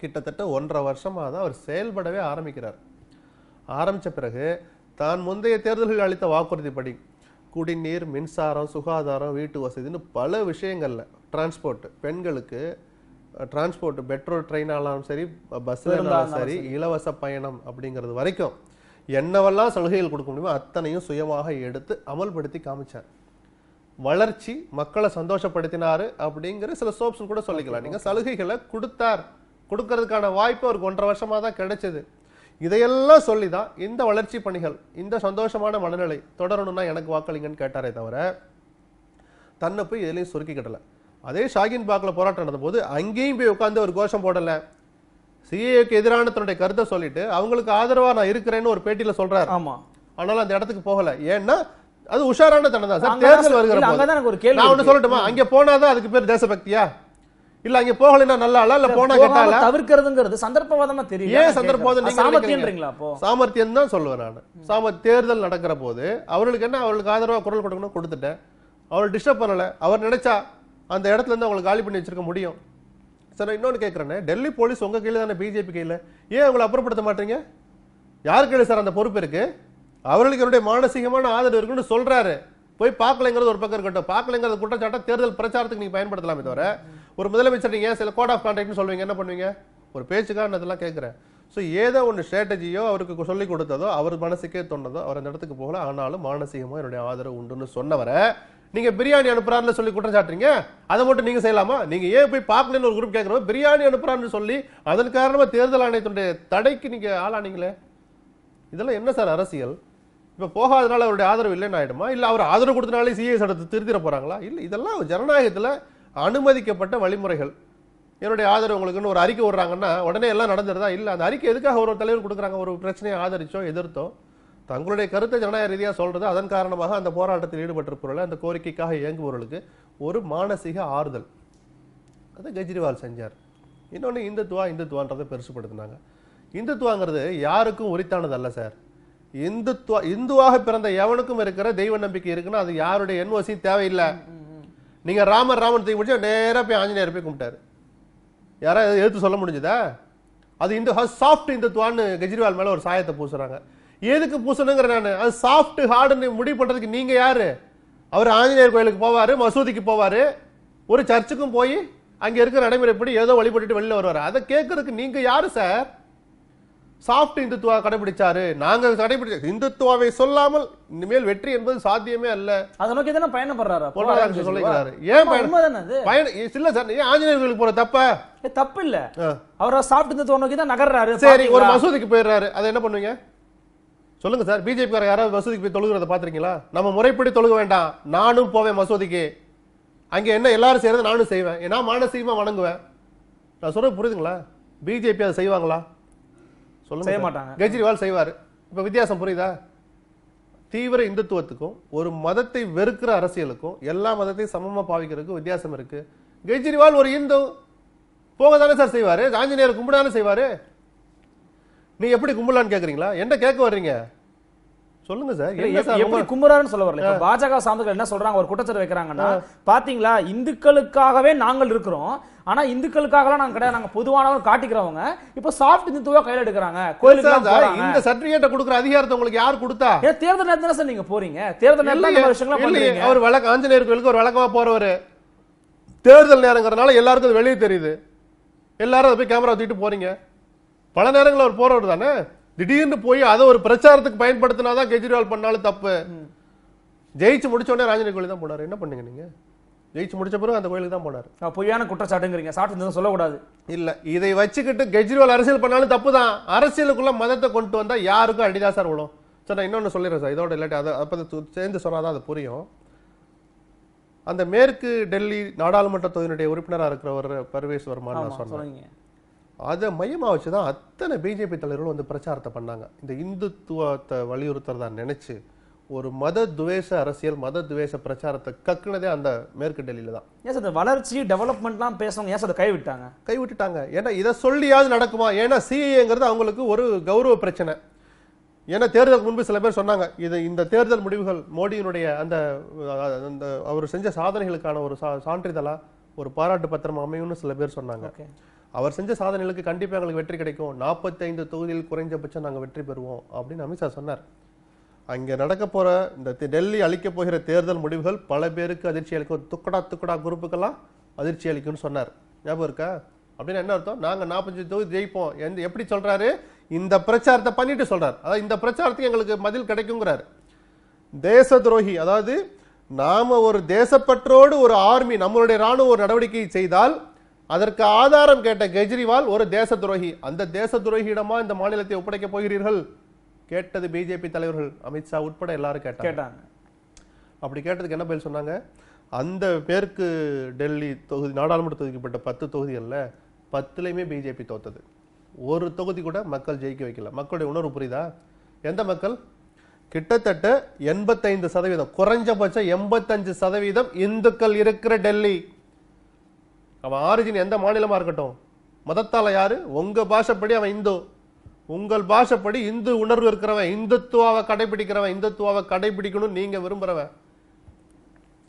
கிட்டத்தட்ட ஒன்றரை வருஷமாக தான் அவர் செயல்படவே ஆரம்பிக்கிறார் ஆரம்பித்த பிறகு தான் முந்தைய தேர்தல்கள் அளித்த வாக்குறுதிப்படி குடிநீர் மின்சாரம் சுகாதாரம் வீட்டு வசதின்னு பல விஷயங்களில் டிரான்ஸ்போர்ட் பெண்களுக்கு டிரான்ஸ்போர்ட் பெட்ரோல் ட்ரெயினாலும் சரி பஸ்ஸில் இருந்தாலும் சரி இலவச பயணம் அப்படிங்கிறது வரைக்கும் என்னவெல்லாம் சலுகைகள் கொடுக்க முடியுமோ அத்தனையும் சுயமாக எடுத்து அமல்படுத்தி காமிச்சார் வளர்ச்சி மக்களை சந்தோஷப்படுத்தினாரு அப்படிங்கிற சில சோப்ஸ் கூட சொல்லிக்கலாம் நீங்க சலுகைகளை கொடுத்தார் கொடுக்கறதுக்கான வாய்ப்பு அவருக்கு ஒன்றரை வருஷமா தான் கிடைச்சது இதையெல்லாம் சொல்லி தான் இந்த வளர்ச்சி பணிகள் இந்த சந்தோஷமான மனநிலை தொடரணும்னா எனக்கு வாக்களிங்கன்னு கேட்டாரே தவிர தன்னை போய் எதுலையும் சுருக்கிக்கிடல அதே ஷாகின் பாக்ல போராட்டம் நடந்தபோது அங்கேயும் போய் உட்காந்து ஒரு கோஷம் போடலை சிஏக்கு எதிரான தன்னுடைய கருத்தை சொல்லிட்டு அவங்களுக்கு ஆதரவாக நான் இருக்கிறேன்னு ஒரு பேட்டியில் சொல்றாரு ஆமாம் ஆனாலும் அந்த இடத்துக்கு போகலை ஏன்னா அது உஷாரான தனம் தான் சார் தேர்தல் வருகிற போது நான் ஒன்னு சொல்லட்டுமா அங்கே போனாதான் அதுக்கு பேர் தேசபக்தியா இல்ல அங்க போகலனா நல்லா இல்ல போனா கேட்டால தவிர்க்கிறதுங்கிறது சந்தர்ப்பவாதமா தெரியும் ஏன் சந்தர்ப்பவாதம் நீங்க சாமர்த்தியம்ன்றீங்களா அப்போ சாமர்த்தியம் தான் சொல்லுவேன் நான் சாம தேர்தல் நடக்கிற போது அவங்களுக்கு என்ன அவங்களுக்கு ஆதரவா குரல் கொடுக்கணும் கொடுத்துட்டேன் அவர் டிஸ்டர்ப் பண்ணல அவர் நினைச்சா அந்த இடத்துல இருந்து அவங்களை காலி பண்ணி வச்சிருக்க முடியும் சார் நான் இன்னொன்று கேட்குறேன்னே டெல்லி போலீஸ் உங்கள் கீழே தானே பிஜேபி கையில் ஏன் உங்களை அப்புறப்படுத்த மாட்டீங்க யார் கையில் சார் அந்த பொறுப்பு இருக்குது அவர்களுக்கு என்னுடைய மானசீகமான ஆதரவு இருக்குன்னு சொல்றாரு போய் பார்க்கலைங்கிறது ஒரு பக்கம் இருக்கட்டும் பார்க்கலைங்கிறது குற்றச்சாட்டை தேர்தல் பிரச்சாரத்துக்கு நீங்கள் பயன்படுத்தலாமே தவிர ஒரு முதலமைச்சர் நீங்கள் சில கோட் ஆஃப் கான்டாக்ட்னு சொல்லுவீங்க என்ன பண்ணுவீங்க ஒரு பேச்சுக்காக இதெல்லாம் கேட்குறேன் ஸோ ஏதோ ஒன்று ஸ்ட்ராட்டஜியோ அவருக்கு சொல்லிக் கொடுத்ததோ அவர் மனசுக்கே தோணதோ அவர் அந்த இடத்துக்கு போகல ஆனாலும் மானசீகமாக என்னுடைய ஆதரவு உண்டுன்னு சொன்னவரை நீங்கள் பிரியாணி அனுப்புறாருன்னு சொல்லி குற்றம் சாட்டுறீங்க அதை மட்டும் நீங்கள் செய்யலாமா நீங்கள் ஏன் போய் பார்க்கலன்னு ஒரு குரூப் கேட்குறோம் பிரியாணி அனுப்புறாருன்னு சொல்லி அதன் காரணமாக தேர்தல் ஆணையத்தினுடைய தடைக்கு நீங்கள் ஆளானீங்களே இதெல்லாம் என்ன சார் அரசியல் இப்போ போகாதனால அவருடைய ஆதரவு இல்லைன்னு ஆயிடுமா இல்லை அவர் ஆதரவு கொடுத்தனாலே சிஎஸ் எடுத்து திருத்திட போகிறாங்களா இல்லை இதெல்லாம் ஜனநாயகத்தில் அனுமதிக்கப்பட்ட வழிமுறைகள் என்னுடைய ஆதரவு உங்களுக்குன்னு ஒரு அறிக்கை விடுறாங்கன்னா உடனே எல்லாம் நடந்துருதா இல்லை அந்த அறிக்கை எதுக்காக ஒரு தலைவர் கொடுக்குறாங்க ஒரு பிரச்சனையை ஆதரிச்சோ எதிர்த்தோ தங்களுடைய கருத்தை ஜனநாயக ரீதியாக சொல்கிறது அதன் காரணமாக அந்த போராட்டத்தில் ஈடுபட்டிருப்பவர்கள் அந்த கோரிக்கைக்காக இயங்குபவர்களுக்கு ஒரு மானசீக ஆறுதல் அதை கெஜ்ரிவால் செஞ்சார் இன்னொன்று இந்துத்துவா இந்துத்துவான்றதை பெருசுப்படுத்தினாங்க இந்துத்துவாங்கிறது யாருக்கும் உரித்தானது அல்ல சார் இந்துத்துவ இந்துவாக பிறந்த எவனுக்கும் இருக்கிற தெய்வ நம்பிக்கை இருக்குன்னா அது யாருடைய வசதி தேவையில்லை நீங்க ராமர் ராமன் தூக்கி முடிச்சா நேராக போய் ஆஞ்சநேயர் போய் கும்பிட்டாரு யாராவது எழுத்து சொல்ல முடிஞ்சதா அது இந்து சாஃப்ட் இந்துத்துவான்னு கெஜ்ரிவால் மேல ஒரு சாயத்தை பூசுறாங்க எதுக்கு பூசணுங்கிற நான் அது சாஃப்ட் ஹார்டுன்னு முடிவு பண்றதுக்கு நீங்க யாரு அவர் ஆஞ்சநேயர் கோயிலுக்கு போவாரு மசூதிக்கு போவாரு ஒரு சர்ச்சுக்கும் போய் அங்க இருக்கிற நடைமுறைப்படி ஏதோ வழிபட்டுட்டு வெளியில வருவார் அதை கேட்கறதுக்கு நீங்க யாரு சார் சாஃப்ட் இந்துத்துவா கடைபிடிச்சாரு நாங்க கடைபிடிச்ச இந்துத்துவாவை சொல்லாமல் இனிமேல் வெற்றி என்பது சாத்தியமே அல்ல அதை நோக்கி தானே பயணப்படுறாரு பொருளாதார சொல்லிக்கிறாரு ஏன் பயணம் பயணம் இல்ல சார் ஏன் ஆஞ்சநேயர்களுக்கு போற தப்ப தப்பு இல்ல அவர் சாஃப்ட் இந்துத்துவ நோக்கி தான் நகர்றாரு சரி ஒரு மசூதிக்கு போயிடுறாரு அதை என்ன பண்ணுவீங்க சொல்லுங்க சார் பிஜேபி காரங்க யாராவது மசூதிக்கு போய் தொழுகிறத பாத்துருக்கீங்களா நம்ம முறைப்படி தொழுக வேண்டாம் நானும் போவேன் மசூதிக்கு அங்க என்ன எல்லாரும் செய்யறது நானும் செய்வேன் ஏன்னா மானசீகமா வணங்குவேன் நான் சொல்றது புரியுதுங்களா பிஜேபி அதை செய்வாங்களா சொல்ல செய்ய மாட்டாங்க கெஜ்ரிவால் செய்வார் இப்போ வித்தியாசம் புரியுதா தீவிர இந்துத்துவத்துக்கும் ஒரு மதத்தை வெறுக்கிற அரசியலுக்கும் எல்லா மதத்தையும் சமமாக பாவிக்கிறதுக்கும் வித்தியாசம் இருக்கு கெஜ்ரிவால் ஒரு இந்து போக தானே சார் செய்வார் ஆஞ்சநேயர் கும்பிடானே செய்வார் நீ எப்படி கும்பிடலான்னு கேட்குறீங்களா என்ன கேட்க வர்றீங்க சொல்லுங்க சார் எப்படி கும்புறாருன்னு சொல்ல வரல பாஜக சார்ந்தவர்கள் என்ன சொல்றாங்க ஒரு குற்றச்சாட்டு வைக்கிறாங்கன்னா பாத்தீங்களா இந்துக்களுக்காகவே நாங்கள் இருக்கிறோம் ஆனா இந்துக்களுக்காகலாம் நாங்க கிடையாது நாங்க பொதுவானவங்க காட்டிக்கிறவங்க இப்ப சாஃப்ட் இந்துத்துவா கையில எடுக்கிறாங்க கோயிலுக்கு இந்த சர்டிபிகேட்டை கொடுக்குற அதிகாரத்தை உங்களுக்கு யார் கொடுத்தா தேர்தல் நேரத்துல சார் நீங்க போறீங்க தேர்தல் நேரத்துல இந்த விஷயங்களா பண்ணுவீங்க அவர் வழக்கு ஆஞ்சநேயர் கோயிலுக்கு ஒரு வழக்கமா போறவர் தேர்தல் நேரங்கிறனால எல்லாருக்கும் வெளியே தெரியுது எல்லாரும் அதை போய் கேமரா தூக்கிட்டு போறீங்க பல நேரங்களில் அவர் போறவர் தானே திடீர்னு போய் அதை ஒரு பிரச்சாரத்துக்கு பயன்படுத்தினாதான் கெஜ்ரிவால் பண்ணாலும் தப்பு ஜெயிச்சு முடிச்ச உடனே ராஜினி கோயில் தான் போனாரு என்ன பண்ணுங்க நீங்க ஜெயிச்சு முடிச்ச பிறகு அந்த கோயிலுக்கு தான் போனாரு பொய்யான குற்றச்சாட்டுங்கிறீங்க சாட்டு சொல்லக்கூடாது இல்ல இதை வச்சுக்கிட்டு கெஜ்ரிவால் அரசியல் பண்ணாலும் தப்பு தான் அரசியலுக்குள்ள மதத்தை கொண்டு வந்தா யாருக்கும் அடிதா சார் விடும் சார் நான் இன்னொன்று சொல்லிடுறேன் சார் இதோட இல்லாட்டி அதை அப்போ சேர்ந்து சொன்னாதான் அது புரியும் அந்த மேற்கு டெல்லி நாடாளுமன்ற தொகுதியினுடைய உறுப்பினராக ஒரு பர்வேஸ் வர்மா நான் சொன்னேன் அதை மையமாக வச்சு தான் அத்தனை பிஜேபி தலைவர்களும் வந்து பிரச்சாரத்தை பண்ணாங்க இந்த இந்துத்துவத்தை வலியுறுத்துறதா நினச்சி ஒரு மத துவேஷ அரசியல் மத துவேஷ பிரச்சாரத்தை கக்குனதே அந்த மேற்கு டெல்லியில தான் ஏன் சார் வளர்ச்சி டெவலப்மெண்ட்லாம் பேசுவாங்க ஏன் சார் கைவிட்டாங்க கைவிட்டுட்டாங்க ஏன்னா இதை சொல்லியாவது நடக்குமா ஏன்னா சிஏங்கிறது அவங்களுக்கு ஒரு கௌரவ பிரச்சனை ஏன்னா தேர்தலுக்கு முன்பு சில பேர் சொன்னாங்க இது இந்த தேர்தல் முடிவுகள் மோடியினுடைய அந்த அந்த அவர் செஞ்ச சாதனைகளுக்கான ஒரு சான்றிதழா ஒரு பாராட்டு பத்திரம் அமையும்னு சில பேர் சொன்னாங்க அவர் செஞ்ச சாதனைகளுக்கு கண்டிப்பாக எங்களுக்கு வெற்றி கிடைக்கும் நாற்பத்தைந்து தொகுதியில் குறைஞ்சபட்சம் நாங்கள் வெற்றி பெறுவோம் அப்படின்னு அமித்ஷா சொன்னார் அங்கே நடக்க போகிற இந்த டெல்லி அளிக்க போகிற தேர்தல் முடிவுகள் பல பேருக்கு அதிர்ச்சி அளிக்கும் துக்கடா துக்கடா குரூப்புக்கெல்லாம் அதிர்ச்சி அளிக்கும்னு சொன்னார் ஞாபகம் இருக்கா அப்படின்னு என்ன அர்த்தம் நாங்கள் நாற்பத்தஞ்சு தொகுதி ஜெயிப்போம் எந்த எப்படி சொல்கிறாரு இந்த பிரச்சாரத்தை பண்ணிட்டு சொல்கிறார் அதாவது இந்த பிரச்சாரத்துக்கு எங்களுக்கு பதில் கிடைக்குங்கிறார் தேச துரோகி அதாவது நாம் ஒரு தேசப்பற்றோடு ஒரு ஆர்மி நம்மளுடைய ராணுவ நடவடிக்கை செய்தால் அதற்கு ஆதாரம் கேட்ட கெஜ்ரிவால் ஒரு தேச துரோகி அந்த தேச துரோகியிடமா இந்த மாநிலத்தை ஒப்படைக்க போகிறீர்கள் கேட்டது பிஜேபி தலைவர்கள் அமித்ஷா உட்பட எல்லாரும் கேட்டாங்க அப்படி கேட்டதுக்கு என்ன பதில் சொன்னாங்க அந்த பேருக்கு டெல்லி தொகுதி நாடாளுமன்ற தொகுதிப்பட்ட பத்து தொகுதிகளில் பத்துலேயுமே பிஜேபி தோத்தது ஒரு தொகுதி கூட மக்கள் ஜெயிக்க வைக்கல மக்களுடைய உணர்வு புரியுதா எந்த மக்கள் கிட்டத்தட்ட எண்பத்தைந்து சதவீதம் குறைஞ்சபட்சம் எண்பத்தஞ்சு சதவீதம் இந்துக்கள் இருக்கிற டெல்லி அவன் ஆரிஜின் எந்த மாநிலமாக இருக்கட்டும் மதத்தால் யார் உங்கள் பாஷைப்படி அவன் இந்து உங்கள் பாஷைப்படி இந்து உணர்வு இருக்கிறவன் இந்துத்துவாவை கடைபிடிக்கிறவன் இந்துத்துவாவை கடைபிடிக்கணும்னு நீங்கள் விரும்புகிறவன்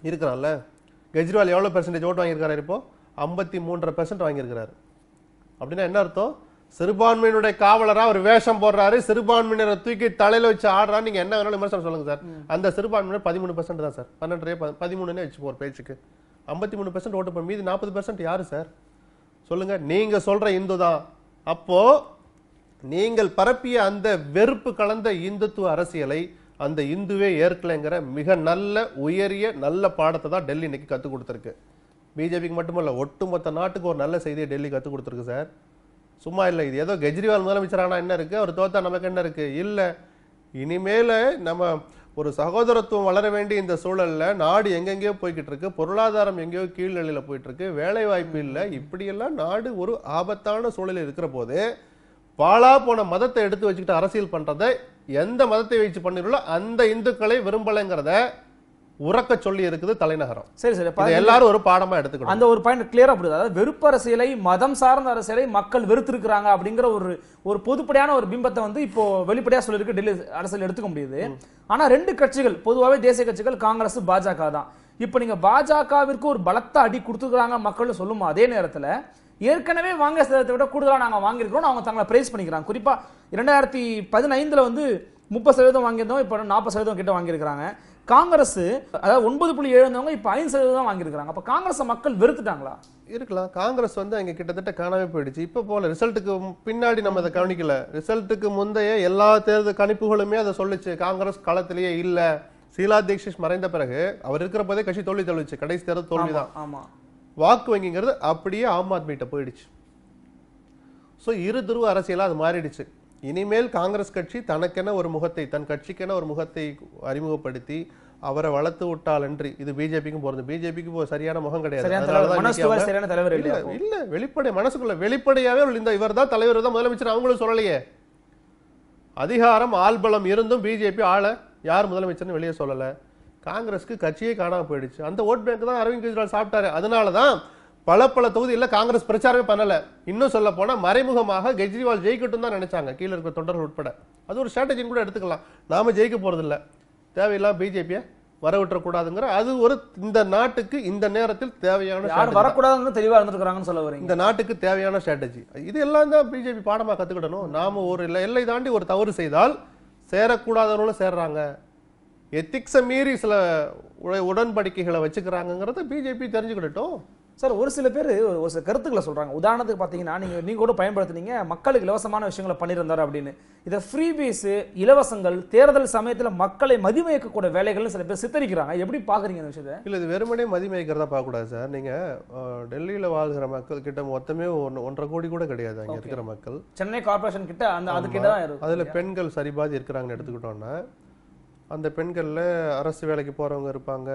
இருக்கிறான்ல கெஜ்ரிவால் எவ்வளோ பெர்சன்டேஜ் ஓட்டு வாங்கியிருக்காரு இப்போ ஐம்பத்தி மூன்றரை பெர்சன்ட் வாங்கியிருக்கிறாரு அப்படின்னா என்ன அர்த்தம் சிறுபான்மையினுடைய காவலராக அவர் வேஷம் போடுறாரு சிறுபான்மையினரை தூக்கி தலையில் வச்சு ஆடுறாரு நீங்கள் என்ன வேணாலும் விமர்சனம் சொல்லுங்கள் சார் அந்த சிறுபான்மையினர் பதிமூணு பர்சன்ட் தான் சார் பன்னெண்டு பதிமூணுன்னே வச்சு போகிற பேச்சுக்கு ஐம்பத்தி மூணு பெர்சன்ட் ஓட்டு பண்ண மீது நாற்பது பெர்சன்ட் யார் சார் சொல்லுங்கள் நீங்கள் சொல்கிற இந்து தான் அப்போது நீங்கள் பரப்பிய அந்த வெறுப்பு கலந்த இந்துத்துவ அரசியலை அந்த இந்துவே ஏற்கலைங்கிற மிக நல்ல உயரிய நல்ல பாடத்தை தான் டெல்லி இன்னைக்கு கற்றுக் கொடுத்துருக்கு பிஜேபிக்கு மட்டுமல்ல ஒட்டுமொத்த நாட்டுக்கு ஒரு நல்ல செய்தியை டெல்லி கற்றுக் கொடுத்துருக்கு சார் சும்மா இல்லை இது ஏதோ கெஜ்ரிவால் முதலமைச்சர் ஆனால் என்ன இருக்குது அவர் தோத்தா நமக்கு என்ன இருக்குது இல்லை இனிமேல் நம்ம ஒரு சகோதரத்துவம் வளர வேண்டிய இந்த சூழலில் நாடு எங்கெங்கேயோ போய்கிட்டு இருக்கு பொருளாதாரம் எங்கேயோ கீழ்நிலையில் போயிட்டு இருக்கு வேலை வாய்ப்பு இல்லை இப்படியெல்லாம் நாடு ஒரு ஆபத்தான சூழலில் இருக்கிற போது பாலா போன மதத்தை எடுத்து வச்சுக்கிட்டு அரசியல் பண்ணுறத எந்த மதத்தை வச்சு பண்ணிருளோ அந்த இந்துக்களை விரும்பலைங்கிறத உறக்க சொல்லி இருக்குது தலைநகரம் சரி சரி எல்லாரும் ஒரு பாடமா எடுத்துக்கணும் அந்த ஒரு பாயிண்ட் கிளியரா புரியுது அதாவது வெறுப்பு அரசியலை மதம் சார்ந்த அரசியலை மக்கள் வெறுத்திருக்கிறாங்க அப்படிங்கிற ஒரு ஒரு பொதுப்படையான ஒரு பிம்பத்தை வந்து இப்போ வெளிப்படையா சொல்லியிருக்கு டெல்லி அரசியல் எடுத்துக்க முடியுது ஆனா ரெண்டு கட்சிகள் பொதுவாகவே தேசிய கட்சிகள் காங்கிரஸ் பாஜக தான் இப்போ நீங்க பாஜகவிற்கு ஒரு பலத்த அடி கொடுத்துருக்காங்க மக்கள் சொல்லும் அதே நேரத்தில் ஏற்கனவே வாங்க சேதத்தை விட கூடுதலாக நாங்கள் வாங்கியிருக்கிறோம் அவங்க தங்களை பிரைஸ் பண்ணிக்கிறாங்க குறிப்பாக இரண்டாயிரத்தி பதினைந்தில் வந்து முப்பது சதவீதம் வாங்கியிருந்தோம் இப்போ நாற்பது சதவீதம் கிட்ட வாங்கியிருக்கிறாங்க காங்கிரஸ் அதாவது ஒன்பது புள்ளி எழுந்தவங்க இப்போ ஐந்து சதவீதம் தான் வாங்கியிருக்கிறாங்க அப்போ காங்கிரஸ் மக்கள் வெறுத்துட்டாங்களா இருக்கலாம் காங்கிரஸ் வந்து அங்கே கிட்டத்தட்ட காணாம போயிடுச்சு இப்போ போல ரிசல்ட்டுக்கு பின்னாடி நம்ம அதை கவனிக்கல ரிசல்ட்டுக்கு முந்தைய எல்லா தேர்தல் கணிப்புகளுமே அதை சொல்லுச்சு காங்கிரஸ் காலத்திலேயே இல்லை சீலா தீக்ஷிஷ் மறைந்த பிறகு அவர் இருக்கிற போதே கட்சி தோல்வி தழுவிச்சு கடைசி தேர்தல் தோல்விதான் ஆமா வாக்கு வங்கிங்கிறது அப்படியே ஆம் ஆத்மிகிட்ட போயிடுச்சு ஸோ இரு துருவ அரசியலாக அது மாறிடுச்சு இனிமேல் காங்கிரஸ் கட்சி தனக்கென ஒரு முகத்தை தன் கட்சிக்கென ஒரு முகத்தை அறிமுகப்படுத்தி அவரை வளர்த்து விட்டால் என்று இது பிஜேபிக்கும் போறது பிஜேபிக்கு சரியான முகம் கிடையாது இல்ல வெளிப்படை மனசுக்குள்ள வெளிப்படையாவே இந்த இவர் தான் தலைவர் தான் முதலமைச்சர் அவங்களும் சொல்லலையே அதிகாரம் ஆள்பலம் இருந்தும் பிஜேபி ஆளை யார் முதலமைச்சர்னு வெளியே சொல்லலை காங்கிரஸ்க்கு கட்சியே காணாமல் போயிடுச்சு அந்த ஓட் பேங்க் தான் அரவிந்த் கெஜ்ரிவால் சாப்பிட்டாரு அதனால தான் பல பல தொகுதியில் காங்கிரஸ் பிரச்சாரமே பண்ணலை இன்னும் சொல்ல போனால் மறைமுகமாக கெஜ்ரிவால் ஜெயிக்கட்டும் தான் நினைச்சாங்க கீழே இருக்க தொண்டர்கள் உட்பட அது ஒரு ஸ்ட்ராட்டஜி கூட எடுத்துக்கலாம் நாம ஜெயிக்க போகிறதில்ல தேவையில்லாம பிஜேபியை வரவிட்டக்கூடாதுங்கிற அது ஒரு இந்த நாட்டுக்கு இந்த நேரத்தில் தேவையான யார் வரக்கூடாதுன்னு தெளிவாக இருந்துருக்காங்கன்னு சொல்ல வரீங்க இந்த நாட்டுக்கு தேவையான ஸ்ட்ராட்டஜி இது எல்லாம் தான் பிஜேபி பாடமாக கற்றுக்கிடணும் நாம ஒரு எல்லை தாண்டி ஒரு தவறு செய்தால் சேரக்கூடாதவங்களும் சேர்றாங்க எத்திக்ஸை மீறி சில உடன்படிக்கைகளை வச்சுக்கிறாங்கிறத பிஜேபி தெரிஞ்சுக்கிடட்டும் சார் ஒரு சில பேர் ஒரு சில கருத்துக்களை சொல்கிறாங்க உதாரணத்துக்கு பார்த்தீங்கன்னா நீங்கள் நீங்கள் கூட பயன்படுத்துனீங்க மக்களுக்கு இலவசமான விஷயங்களை பண்ணியிருந்தார் அப்படின்னு இதை ஃப்ரீ பீஸு இலவசங்கள் தேர்தல் சமயத்தில் மக்களை மதிமயக்கக்கூடிய வேலைகள்னு சில பேர் சித்தரிக்கிறாங்க எப்படி பார்க்குறீங்க இந்த விஷயத்தை இல்லை இது வெறுமனே மதிமயக்கிறதா பார்க்கக்கூடாது சார் நீங்கள் டெல்லியில் வாழ்கிற மக்கள் கிட்ட மொத்தமே ஒன்று ஒன்றரை கோடி கூட கிடையாது அங்கே இருக்கிற மக்கள் சென்னை கார்பரேஷன் கிட்ட அந்த அதுக்கிட்ட தான் அதில் பெண்கள் சரிபாதி இருக்கிறாங்கன்னு எடுத்துக்கிட்டோன்னா அந்த பெண்களில் அரசு வேலைக்கு போகிறவங்க இருப்பாங்க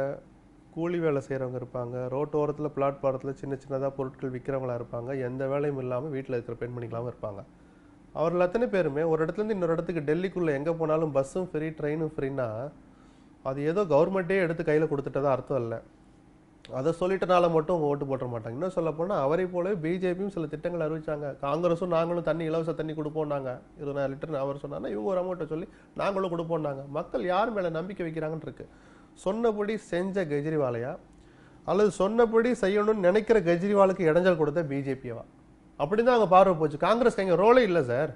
கூலி வேலை செய்கிறவங்க இருப்பாங்க ரோட்டோரத்தில் பிளாட்பாரத்தில் சின்ன சின்னதாக பொருட்கள் விற்கிறவங்களாக இருப்பாங்க எந்த வேலையும் இல்லாமல் வீட்டில் இருக்கிற பெண்மணிகளாகவும் இருப்பாங்க அவர்கள் அத்தனை பேருமே ஒரு இடத்துலேருந்து இன்னொரு இடத்துக்கு டெல்லிக்குள்ளே எங்கே போனாலும் பஸ்ஸும் ஃப்ரீ ட்ரெயினும் ஃப்ரீனா அது ஏதோ கவர்மெண்ட்டே எடுத்து கையில் கொடுத்துட்டதா அர்த்தம் இல்லை அதை சொல்லிட்டனால மட்டும் அவங்க ஓட்டு போட்ட மாட்டாங்க இன்னும் சொல்ல போனால் அவரை போலவே பிஜேபியும் சில திட்டங்கள் அறிவிச்சாங்க காங்கிரஸும் நாங்களும் தண்ணி இலவச தண்ணி கொடுப்போம் நாங்கள் இருபதாயிரம் லிட்டர் அவர் சொன்னாங்கன்னா இவங்க ஒரு அமௌண்ட்டை சொல்லி நாங்களும் கொடுப்போம் நாங்கள் மக்கள் யார் மேலே நம்பிக்கை வைக்கிறாங்கன்னு இருக்குது சொன்னபடி செஞ்ச கெஜ்ரிவாலையா அல்லது சொன்னபடி செய்யணும்னு நினைக்கிற கெஜ்ரிவாலுக்கு இடைஞ்சல் கொடுத்த பிஜேபியவா அப்படி தான் அவங்க பார்வை போச்சு காங்கிரஸ் எங்கள் ரோலே இல்லை சார்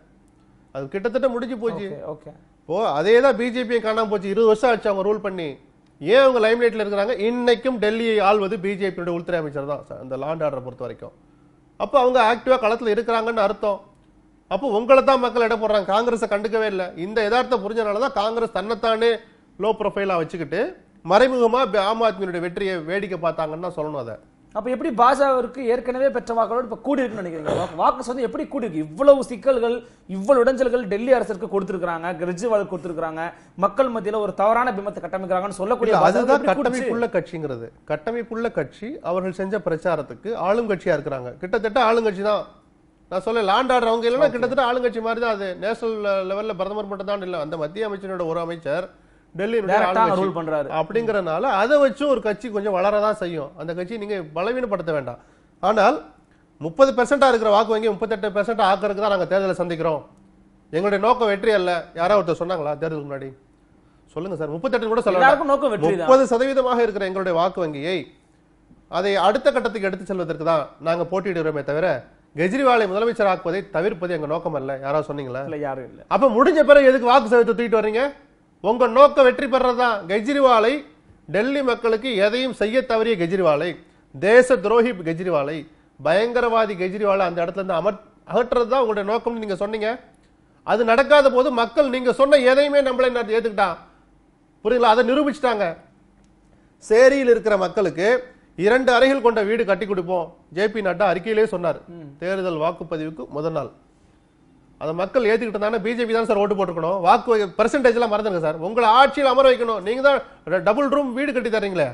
அது கிட்டத்தட்ட முடிஞ்சு போச்சு ஓகே இப்போ அதே தான் பிஜேபியை காணாமல் போச்சு இருபது வருஷம் ஆச்சு அவங்க ரூல் பண்ணி ஏன் அவங்க லைம் லைட்டில் இருக்கிறாங்க இன்னைக்கும் டெல்லியை ஆள்வது பிஜேபியோட உள்துறை அமைச்சர் தான் அந்த லாண்ட் ஆர்டரை பொறுத்த வரைக்கும் அப்போ அவங்க ஆக்டிவாக களத்தில் இருக்கிறாங்கன்னு அர்த்தம் அப்போ உங்களை தான் மக்கள் இடம் போடுறாங்க காங்கிரஸை கண்டுக்கவே இல்லை இந்த யதார்த்தம் புரிஞ்சனால தான் காங்கிரஸ் தன்னைத்தானே லோ ப்ரொஃபைலாக வச்சுக்கிட்டு மறைமுகமாக ஆம் ஆத்மியுடைய வெற்றியை வேடிக்கை பார்த்தாங்கன்னு தான் சொல்லணும் அதை அப்போ எப்படி பாஜகவிற்கு ஏற்கனவே பெற்ற வாக்களோடு இப்போ கூடி இருக்குன்னு நினைக்கிறீங்க வாக்கு வந்து எப்படி கூடி இருக்கு இவ்வளவு சிக்கல்கள் இவ்வளவு இடைஞ்சல்கள் டெல்லி அரசுக்கு கொடுத்துருக்காங்க கெஜ்ரிவால் கொடுத்துருக்காங்க மக்கள் மத்தியில் ஒரு தவறான பிம்பத்தை கட்டமைக்கிறாங்கன்னு சொல்லக்கூடிய அதுதான் கட்டமைப்புள்ள கட்சிங்கிறது கட்டமைப்புள்ள கட்சி அவர்கள் செஞ்ச பிரச்சாரத்துக்கு ஆளும் இருக்கிறாங்க கிட்டத்தட்ட ஆளுங்கட்சி தான் நான் சொல்ல லாண்ட் ஆர்டர் அவங்க இல்லைன்னா கிட்டத்தட்ட ஆளுங்கட்சி மாதிரி தான் அது நேஷனல் லெவலில் பிரதமர் மட்டும் தான் இல்லை அந்த மத்திய அமைச்சரோட ஒரு அமைச்சர் டெல்லியினுடைய ரூல் பண்றாரு அப்படிங்கறனால அதை வச்சு ஒரு கட்சி கொஞ்சம் வளரதான் செய்யும் அந்த கட்சி நீங்க பலவீனப்படுத்த வேண்டாம் ஆனால் முப்பது பெர்சென்டா இருக்கிற வாக்கு வங்கி முப்பத்தெட்டு பெர்சென்ட் ஆக்கிறதுக்கு தான் நாங்க தேர்தலை சந்திக்கிறோம் எங்களுடைய நோக்கம் வெற்றி அல்ல யாரோ ஒருத்தர் சொன்னாங்களா தேர்தலுக்கு முன்னாடி சொல்லுங்க சார் முப்பத்தெட்டு கூட சொல்லலாம் நோக்கம் முப்பது சதவீதமாக இருக்கிற எங்களுடைய வாக்கு வங்கியை அதை அடுத்த கட்டத்துக்கு எடுத்து செல்வதற்கு தான் நாங்க போட்டியிடுகிறோமே தவிர கெஜ்ரிவாலை முதலமைச்சர் ஆக்குவதை தவிர்ப்பது எங்க நோக்கம் அல்ல யாரோ சொன்னீங்களா இல்ல யாரும் இல்ல அப்ப முடிஞ்ச பிறகு எதுக்கு வாக்கு சதவீதத்தை தூக்கிட்டு வரீங்க உங்கள் நோக்கம் வெற்றி பெறது தான் கெஜ்ரிவாலை டெல்லி மக்களுக்கு எதையும் செய்ய தவறிய கெஜ்ரிவாலை தேச துரோகி கெஜ்ரிவாலை பயங்கரவாதி கெஜ்ரிவாலை அந்த இடத்துல இருந்து அமர் அகற்றுறது தான் உங்களுடைய நோக்கம்னு நீங்கள் சொன்னீங்க அது நடக்காத போது மக்கள் நீங்கள் சொன்ன எதையுமே நம்மளை ஏற்றுக்கிட்டான் புரியுங்களா அதை நிரூபிச்சிட்டாங்க சேரியில் இருக்கிற மக்களுக்கு இரண்டு அறைகள் கொண்ட வீடு கட்டி கொடுப்போம் ஜே பி நட்டா அறிக்கையிலே சொன்னார் தேர்தல் வாக்குப்பதிவுக்கு முதல் நாள் அதை மக்கள் ஏற்றுக்கிட்டு பிஜேபி தான் சார் ஓட்டு போட்டுக்கணும் வாக்கு பெர்சன்டேஜ்லாம் மறந்துடுங்க சார் உங்களை ஆட்சியில் அமர வைக்கணும் நீங்கள் தான் டபுள் ரூம் வீடு கட்டி தரீங்களே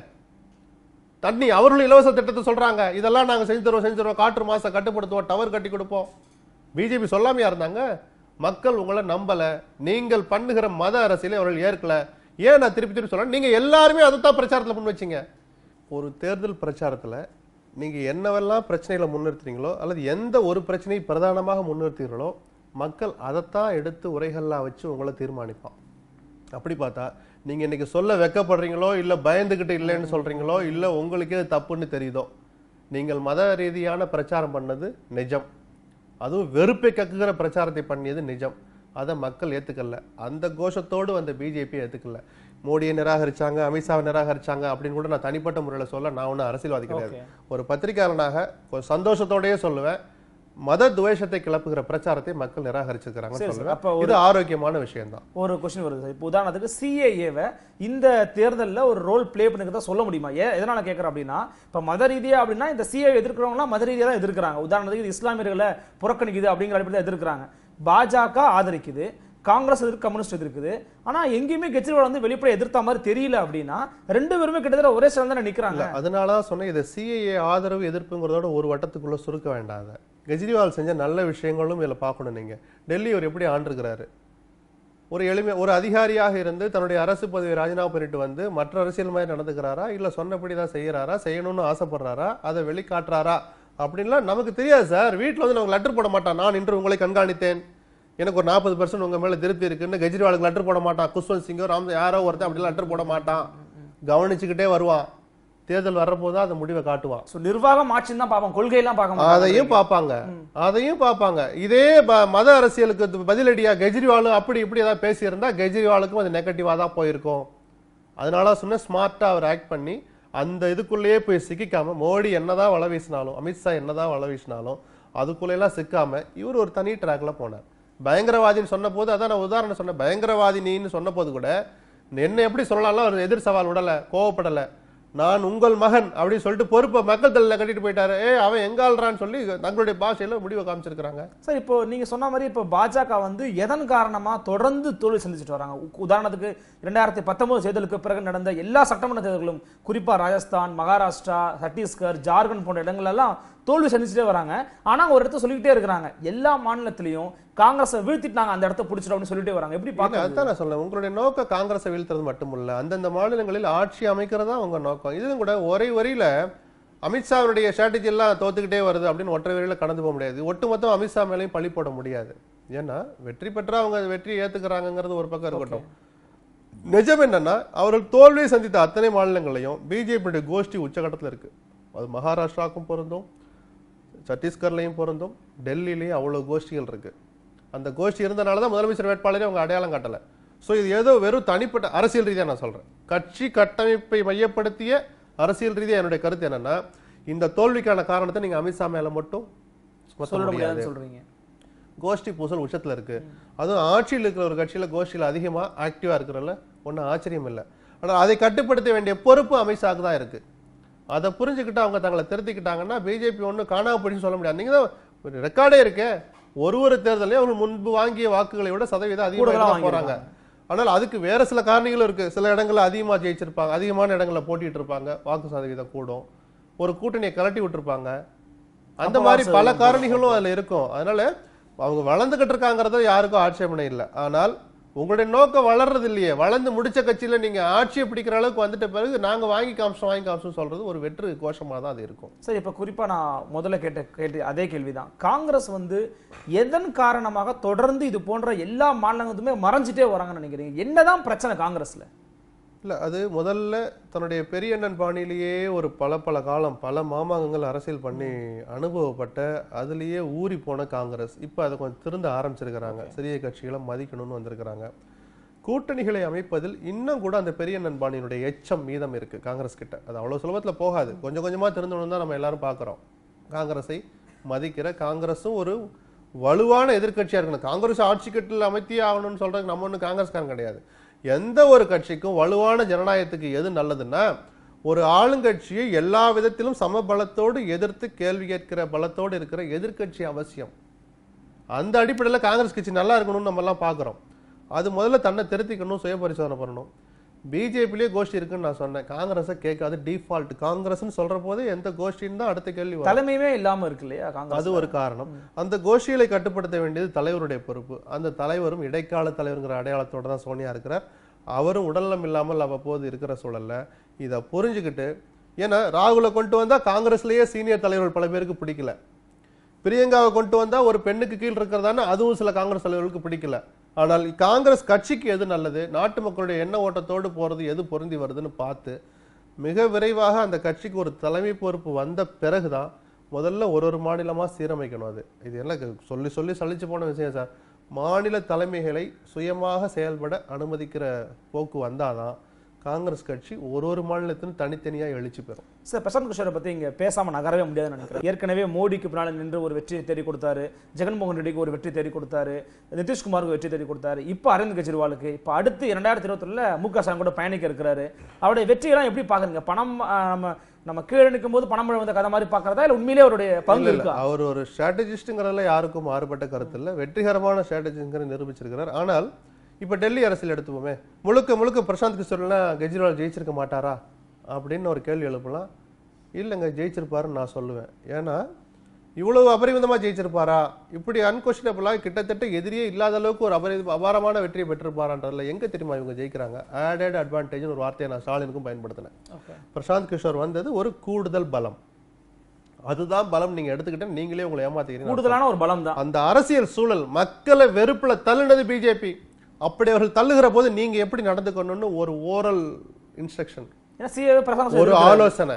தண்ணி அவர்களும் இலவச திட்டத்தை சொல்கிறாங்க இதெல்லாம் நாங்கள் செஞ்சு தருவோம் செஞ்சு தருவோம் காற்று மாதம் கட்டுப்படுத்துவோம் டவர் கட்டி கொடுப்போம் பிஜேபி சொல்லாமையா இருந்தாங்க மக்கள் உங்களை நம்பலை நீங்கள் பண்ணுகிற மத அரசியலை அவர்கள் ஏற்கலை ஏன் நான் திருப்பி திருப்பி சொல்கிறேன் நீங்கள் எல்லாருமே அதை தான் பிரச்சாரத்தில் முன் வச்சிங்க ஒரு தேர்தல் பிரச்சாரத்தில் நீங்கள் என்னவெல்லாம் பிரச்சனைகளை முன்னிறுத்துறீங்களோ அல்லது எந்த ஒரு பிரச்சனையை பிரதானமாக முன்னிறுத்துகிறீங்களோ மக்கள் அதைத்தான் எடுத்து உரைகள்லாம் வச்சு உங்களை தீர்மானிப்பான் அப்படி பார்த்தா நீங்கள் இன்றைக்கி சொல்ல வெக்கப்படுறீங்களோ இல்லை பயந்துக்கிட்டு இல்லைன்னு சொல்கிறீங்களோ இல்லை உங்களுக்கே தப்புன்னு தெரியுதோ நீங்கள் மத ரீதியான பிரச்சாரம் பண்ணது நிஜம் அதுவும் வெறுப்பை கக்குகிற பிரச்சாரத்தை பண்ணியது நிஜம் அதை மக்கள் ஏற்றுக்கல அந்த கோஷத்தோடு வந்த பிஜேபி ஏற்றுக்கல மோடியை நிராகரிச்சாங்க அமித்ஷாவை நிராகரிச்சாங்க அப்படின்னு கூட நான் தனிப்பட்ட முறையில் சொல்ல நான் ஒன்றும் அரசியல்வாதி கிடையாது ஒரு பத்திரிகையாளனாக ஒரு சந்தோஷத்தோடையே சொல்லுவேன் மத துவேஷத்தை கிளப்புகிற பிரச்சாரத்தை மக்கள் நிராகரிச்சிருக்கிறாங்க சொல்லுவேன் ஒரு ஆரோக்கியமான விஷயம் தான் ஒரு கொஸ்டின் வருது இப்போ உதாரணத்துக்கு சிஏஏவை இந்த தேர்தலில் ஒரு ரோல் பிளே பண்ணிக்கிறதா சொல்ல முடியுமா ஏ எதனால கேட்குறேன் அப்படின்னா இப்போ மத ரீதியாக அப்படின்னா இந்த சிஏ எதிர்க்கிறவங்களாம் மத ரீதியாக தான் எதிர்க்கிறாங்க உதாரணத்துக்கு இஸ்லாமியர்களை புறக்கணிக்குது அப்படிங்கிற அடிப்படையில் எதிர்க்கிறாங்க பாஜக ஆதரிக்குது காங்கிரஸ் எதிர்க்கு கம்யூனிஸ்ட் எதிர்க்குது ஆனால் எங்கேயுமே கெஜ்ரிவால் வந்து வெளிப்படை எதிர்த்த மாதிரி தெரியல அப்படின்னா ரெண்டு பேருமே கிட்டத்தட்ட ஒரே சிறந்த நிற்கிறாங்க அதனால தான் சொன்னேன் இது சிஏஏ ஆதரவு எதிர்ப்புங்கிறதோட ஒரு வட்டத்துக்குள்ள சுருக்க வேண்டாத கெஜ்ரிவால் செஞ்ச நல்ல விஷயங்களும் இதில் பார்க்கணும் நீங்கள் டெல்லி அவர் எப்படி ஆண்டிருக்கிறாரு ஒரு எளிமை ஒரு அதிகாரியாக இருந்து தன்னுடைய அரசு பதவியை ராஜினாமா பண்ணிட்டு வந்து மற்ற அரசியல் மாதிரி நடந்துக்கிறாரா இல்லை சொன்னபடி தான் செய்கிறாரா செய்யணும்னு ஆசைப்படுறாரா அதை வெளிக்காட்டுறாரா அப்படின்லாம் நமக்கு தெரியாது சார் வீட்டில் வந்து நமக்கு லெட்டர் போட மாட்டான் நான் இன்று உங்களை கண்காணித்தேன் எனக்கு ஒரு நாற்பது பர்சன்ட் உங்கள் மேலே திருப்தி இருக்குன்னு கெஜ்ரிவாலுக்கு லெட்டர் போட மாட்டான் குஷ்வந்த் சிங்கோ ராம் யாரோ ஒருத்தன் அப்படிலாம் லெட்டர் போட மாட்டான் கவனிச்சுக்கிட்டே வருவான் தேர்தல் வரும்போது அந்த முடிவை காட்டுவான் ஸோ நிர்வாகம் ஆட்சின்னு தான் பார்ப்போம் கொள்கையெல்லாம் பார்க்க அதையும் பார்ப்பாங்க அதையும் பார்ப்பாங்க இதே மத அரசியலுக்கு பதிலடியாக கெஜ்ரிவாலும் அப்படி இப்படி ஏதாவது பேசியிருந்தா கெஜ்ரிவாலுக்கும் அது நெகட்டிவாக தான் போயிருக்கும் அதனால சொன்ன ஸ்மார்ட்டாக அவர் ஆக்ட் பண்ணி அந்த இதுக்குள்ளேயே போய் சிக்காம மோடி என்னதான் வள வீசினாலும் அமித்ஷா என்னதான் வள வீசினாலும் அதுக்குள்ளெல்லாம் சிக்காம இவர் ஒரு தனி ட்ராக்ல போனார் பயங்கரவாதின்னு சொன்ன போது அதான் நான் உதாரணம் சொன்னேன் பயங்கரவாதினின்னு சொன்ன போது கூட என்ன எப்படி சொல்லலாம் அவர் எதிர் சவால் விடலை கோவப்படலை நான் உங்கள் மகன் அப்படின்னு சொல்லிட்டு பொறுப்பை மக்கள் தலையில் கட்டிட்டு போயிட்டாரு ஏ அவன் எங்காள்றான்னு சொல்லி தங்களுடைய பாஷையில் முடிவை காமிச்சிருக்கிறாங்க சார் இப்போ நீங்கள் சொன்ன மாதிரி இப்போ பாஜக வந்து எதன் காரணமாக தொடர்ந்து தோல்வி சந்திச்சுட்டு வராங்க உதாரணத்துக்கு ரெண்டாயிரத்தி பத்தொன்பது தேர்தலுக்கு பிறகு நடந்த எல்லா சட்டமன்ற தேர்தல்களும் குறிப்பாக ராஜஸ்தான் மகாராஷ்டிரா சத்தீஸ்கர் ஜார்க்கண்ட் போன்ற இடங்களெல்லாம் தோல்வி சந்திச்சுட்டே வராங்க ஆனால் ஒரு இடத்த சொல்லிக்கிட்டே இருக்கிறாங்க எல்லா மாநிலத்திலையும் காங்கிரஸை வீழ்த்திட்டாங்க அந்த இடத்த பிடிச்சிட்டோம்னு சொல்லிட்டே வராங்க எப்படி பார்க்க அதான் நான் சொல்ல உங்களுடைய நோக்கம் காங்கிரஸை வீழ்த்துறது மட்டுமல்ல அந்தந்த மாநிலங்களில் ஆட்சி அமைக்கிறதா உங்க நோக்கம் இதுவும் கூட ஒரே வரியில அமித்ஷாவுடைய ஸ்ட்ராட்டஜி எல்லாம் தோத்துக்கிட்டே வருது அப்படின்னு ஒற்றை வரியில கடந்து போக முடியாது ஒட்டுமொத்தம் அமித்ஷா மேலேயும் பழி போட முடியாது ஏன்னா வெற்றி பெற்றா அவங்க வெற்றியை ஏத்துக்கிறாங்கிறது ஒரு பக்கம் இருக்கட்டும் நிஜம் என்னன்னா அவர்கள் தோல்வியை சந்தித்த அத்தனை மாநிலங்களையும் பிஜேபியுடைய கோஷ்டி உச்சகட்டத்தில் இருக்கு அது மகாராஷ்டிராவுக்கும் பொருந்தும் சத்தீஸ்கர்லேயும் பொருந்தும் டெல்லியிலையும் அவ்வளோ கோஷ்டிகள் இருக்குது அந்த கோஷ்டி இருந்தனால தான் முதலமைச்சர் வேட்பாளரே அவங்க அடையாளம் காட்டலை ஸோ இது ஏதோ வெறும் தனிப்பட்ட அரசியல் ரீதியாக நான் சொல்கிறேன் கட்சி கட்டமைப்பை மையப்படுத்திய அரசியல் ரீதியாக என்னுடைய கருத்து என்னென்னா இந்த தோல்விக்கான காரணத்தை நீங்கள் அமித்ஷா மேலே மட்டும் சொல்றீங்க சொல்கிறீங்க கோஷ்டி பூசல் உச்சத்தில் இருக்குது அதுவும் ஆட்சியில் இருக்கிற ஒரு கட்சியில் கோஷ்டியில் அதிகமாக ஆக்டிவாக இருக்கிறதில்ல ஒன்றும் ஆச்சரியம் இல்லை ஆனால் அதை கட்டுப்படுத்த வேண்டிய பொறுப்பு அமித்ஷாவுக்கு தான் இருக்குது அதை புரிஞ்சுக்கிட்டு அவங்க தங்களை திருத்திக்கிட்டாங்கன்னா பிஜேபி ஒன்றும் காணாமல் போயிடுன்னு சொல்ல முடியாது நீங்கள் தான் ரெக்கார்டே இருக்கு ஒரு ஒரு தேர்தலையும் அவங்க முன்பு வாங்கிய வாக்குகளை விட சதவீதம் அதிகமாக போகிறாங்க ஆனால் அதுக்கு வேற சில காரணிகளும் இருக்கு சில இடங்களில் அதிகமாக ஜெயிச்சிருப்பாங்க அதிகமான இடங்களில் போட்டிட்டு இருப்பாங்க வாக்கு சதவீதம் கூடும் ஒரு கூட்டணியை கலட்டி விட்டுருப்பாங்க அந்த மாதிரி பல காரணிகளும் அதில் இருக்கும் அதனால அவங்க வளர்ந்துகிட்டு இருக்காங்கிறத யாருக்கும் ஆட்சேபனை இல்லை ஆனால் உங்களுடைய நோக்கம் வளர்றது இல்லையே வளர்ந்து முடிச்ச கட்சியில் நீங்கள் ஆட்சியை பிடிக்கிற அளவுக்கு வந்துட்ட பிறகு நாங்கள் வாங்கி காமிச்சோம் வாங்கி காமிச்சோம் சொல்கிறது ஒரு வெற்று கோஷமாக தான் அது இருக்கும் சரி இப்போ குறிப்பாக நான் முதல்ல கேட்ட கேட்டு அதே கேள்வி தான் காங்கிரஸ் வந்து எதன் காரணமாக தொடர்ந்து இது போன்ற எல்லா மாநிலங்களுமே மறைஞ்சிட்டே வராங்கன்னு நினைக்கிறீங்க என்னதான் பிரச்சனை காங்கிரஸில் இல்லை அது முதல்ல தன்னுடைய பெரியண்ணன் பாணியிலேயே ஒரு பல பல காலம் பல மாமாங்கங்கள் அரசியல் பண்ணி அனுபவப்பட்ட அதுலேயே ஊறி போன காங்கிரஸ் இப்போ அதை கொஞ்சம் திருந்த ஆரம்பிச்சிருக்கிறாங்க சிறிய கட்சிகளை மதிக்கணும்னு வந்திருக்கிறாங்க கூட்டணிகளை அமைப்பதில் இன்னும் கூட அந்த பெரியண்ணன் பாணியினுடைய எச்சம் மீதம் இருக்குது காங்கிரஸ் கிட்ட அது அவ்வளோ சுலபத்தில் போகாது கொஞ்சம் கொஞ்சமாக திருந்தணும் தான் நம்ம எல்லாரும் பார்க்குறோம் காங்கிரஸை மதிக்கிற காங்கிரஸும் ஒரு வலுவான எதிர்கட்சியாக இருக்கணும் காங்கிரஸ் ஆட்சி கட்டில் அமைத்தியே ஆகணும்னு சொல்கிறதுக்கு நம்ம ஒன்றும் காங்கிரஸ்காரன் கிடையாது எந்த ஒரு கட்சிக்கும் வலுவான ஜனநாயகத்துக்கு எது நல்லதுன்னா ஒரு ஆளுங்கட்சியை எல்லா விதத்திலும் சம பலத்தோடு எதிர்த்து கேள்வி கேட்கிற பலத்தோடு இருக்கிற எதிர்கட்சி அவசியம் அந்த அடிப்படையில் காங்கிரஸ் கட்சி நல்லா இருக்கணும்னு நம்மலாம் பார்க்குறோம் அது முதல்ல தன்னை திருத்திக்கணும் சுய பரிசோதனை பண்ணணும் பிஜேபிலேயே கோஷ்டி இருக்குன்னு நான் சொன்னேன் காங்கிரஸை கேட்காது டிஃபால்ட் காங்கிரஸ்னு சொல்ற போது எந்த கோஷ்டின்னு தான் அடுத்த கேள்வி தலைமையுமே இல்லாம இருக்கு இல்லையா அது ஒரு காரணம் அந்த கோஷ்டிகளை கட்டுப்படுத்த வேண்டியது தலைவருடைய பொறுப்பு அந்த தலைவரும் இடைக்கால தலைவருங்கிற அடையாளத்தோட தான் சோனியா இருக்கிறார் அவரும் உடல்நலம் இல்லாமல் அவ்வப்போது இருக்கிற சூழல்ல இதை புரிஞ்சுக்கிட்டு ஏன்னா ராகுலை கொண்டு வந்தா காங்கிரஸ்லயே சீனியர் தலைவர்கள் பல பேருக்கு பிடிக்கல பிரியங்காவை கொண்டு வந்தா ஒரு பெண்ணுக்கு கீழ் இருக்கிறதான அதுவும் சில காங்கிரஸ் தலைவர்களுக்கு பிடிக்கல ஆனால் காங்கிரஸ் கட்சிக்கு எது நல்லது நாட்டு மக்களுடைய எண்ண ஓட்டத்தோடு போகிறது எது பொருந்தி வருதுன்னு பார்த்து மிக விரைவாக அந்த கட்சிக்கு ஒரு தலைமை பொறுப்பு வந்த பிறகு தான் முதல்ல ஒரு ஒரு மாநிலமாக சீரமைக்கணும் அது இது என்ன சொல்லி சொல்லி சளிச்சு போன விஷயம் சார் மாநில தலைமைகளை சுயமாக செயல்பட அனுமதிக்கிற போக்கு வந்தாதான் காங்கிரஸ் கட்சி ஒரு ஒரு மாநிலத்திலும் தனித்தனியாக எழுச்சி பெறும் சார் பிரசாந்த் கிஷோரை பற்றி இங்கே பேசாமல் நகரவே முடியாதுன்னு நினைக்கிறேன் ஏற்கனவே மோடிக்கு பின்னால் நின்று ஒரு வெற்றியை தேடி கொடுத்தாரு ஜெகன்மோகன் ரெட்டிக்கு ஒரு வெற்றி தேடி கொடுத்தாரு நிதிஷ்குமாருக்கு வெற்றி தேடி கொடுத்தாரு இப்போ அரவிந்த் கெஜ்ரிவாலுக்கு இப்போ அடுத்து இரண்டாயிரத்தி இருபத்தொன்னில் மு க ஸ்டாலின் கூட பயணிக்க இருக்கிறாரு அவருடைய வெற்றியெல்லாம் எப்படி பார்க்குறீங்க பணம் நம்ம நம்ம கீழே நிற்கும் போது பணம் வந்த கதை மாதிரி பார்க்குறதா இல்லை உண்மையிலே அவருடைய பங்கு இருக்கு அவர் ஒரு ஸ்ட்ராட்டஜிஸ்ட்டுங்கிறதுல யாருக்கும் மாறுபட்ட கருத்தில் வெற்றிகரமான ஸ்ட்ராட்டஜிங்கிற நிரூபிச்சிருக்கிறார் ஆனால் இப்போ டெல்லி அரசியல் எடுத்துப்போமே முழுக்க முழுக்க பிரசாந்த் கிஷோர்னா கெஜ்ரிவால் ஜெயிச்சிருக்க மாட்டாரா அப்படின்னு ஒரு கேள்வி எழுப்பலாம் இல்லைங்க ஜெயிச்சிருப்பாருன்னு நான் சொல்லுவேன் ஏன்னா இவ்வளவு அபரிமிதமாக ஜெயிச்சிருப்பாரா இப்படி அன்கொஷனபிளாக கிட்டத்தட்ட எதிரியே இல்லாத அளவுக்கு ஒரு அபரி அபாரமான வெற்றியை பெற்றிருப்பாரான்றதுல எங்கே தெரியுமா இவங்க ஜெயிக்கிறாங்க ஆடட் அட்வான்டேஜ்னு ஒரு வார்த்தையை நான் ஸ்டாலினுக்கும் பயன்படுத்தினேன் பிரசாந்த் கிஷோர் வந்தது ஒரு கூடுதல் பலம் அதுதான் பலம் நீங்க எடுத்துக்கிட்ட நீங்களே உங்களை ஏமாத்திக்கிறீங்க கூடுதலான ஒரு பலம் தான் அந்த அரசியல் சூழல் மக்களை வெறுப்புல தள்ளினது பிஜேபி அப்படி அவர்கள் தள்ளுகிற போது நீங்க எப்படி நடந்துக்கணும்னு ஒரு ஓரல் இன்ஸ்ட்ரக்ஷன் ஒரு ஆலோசனை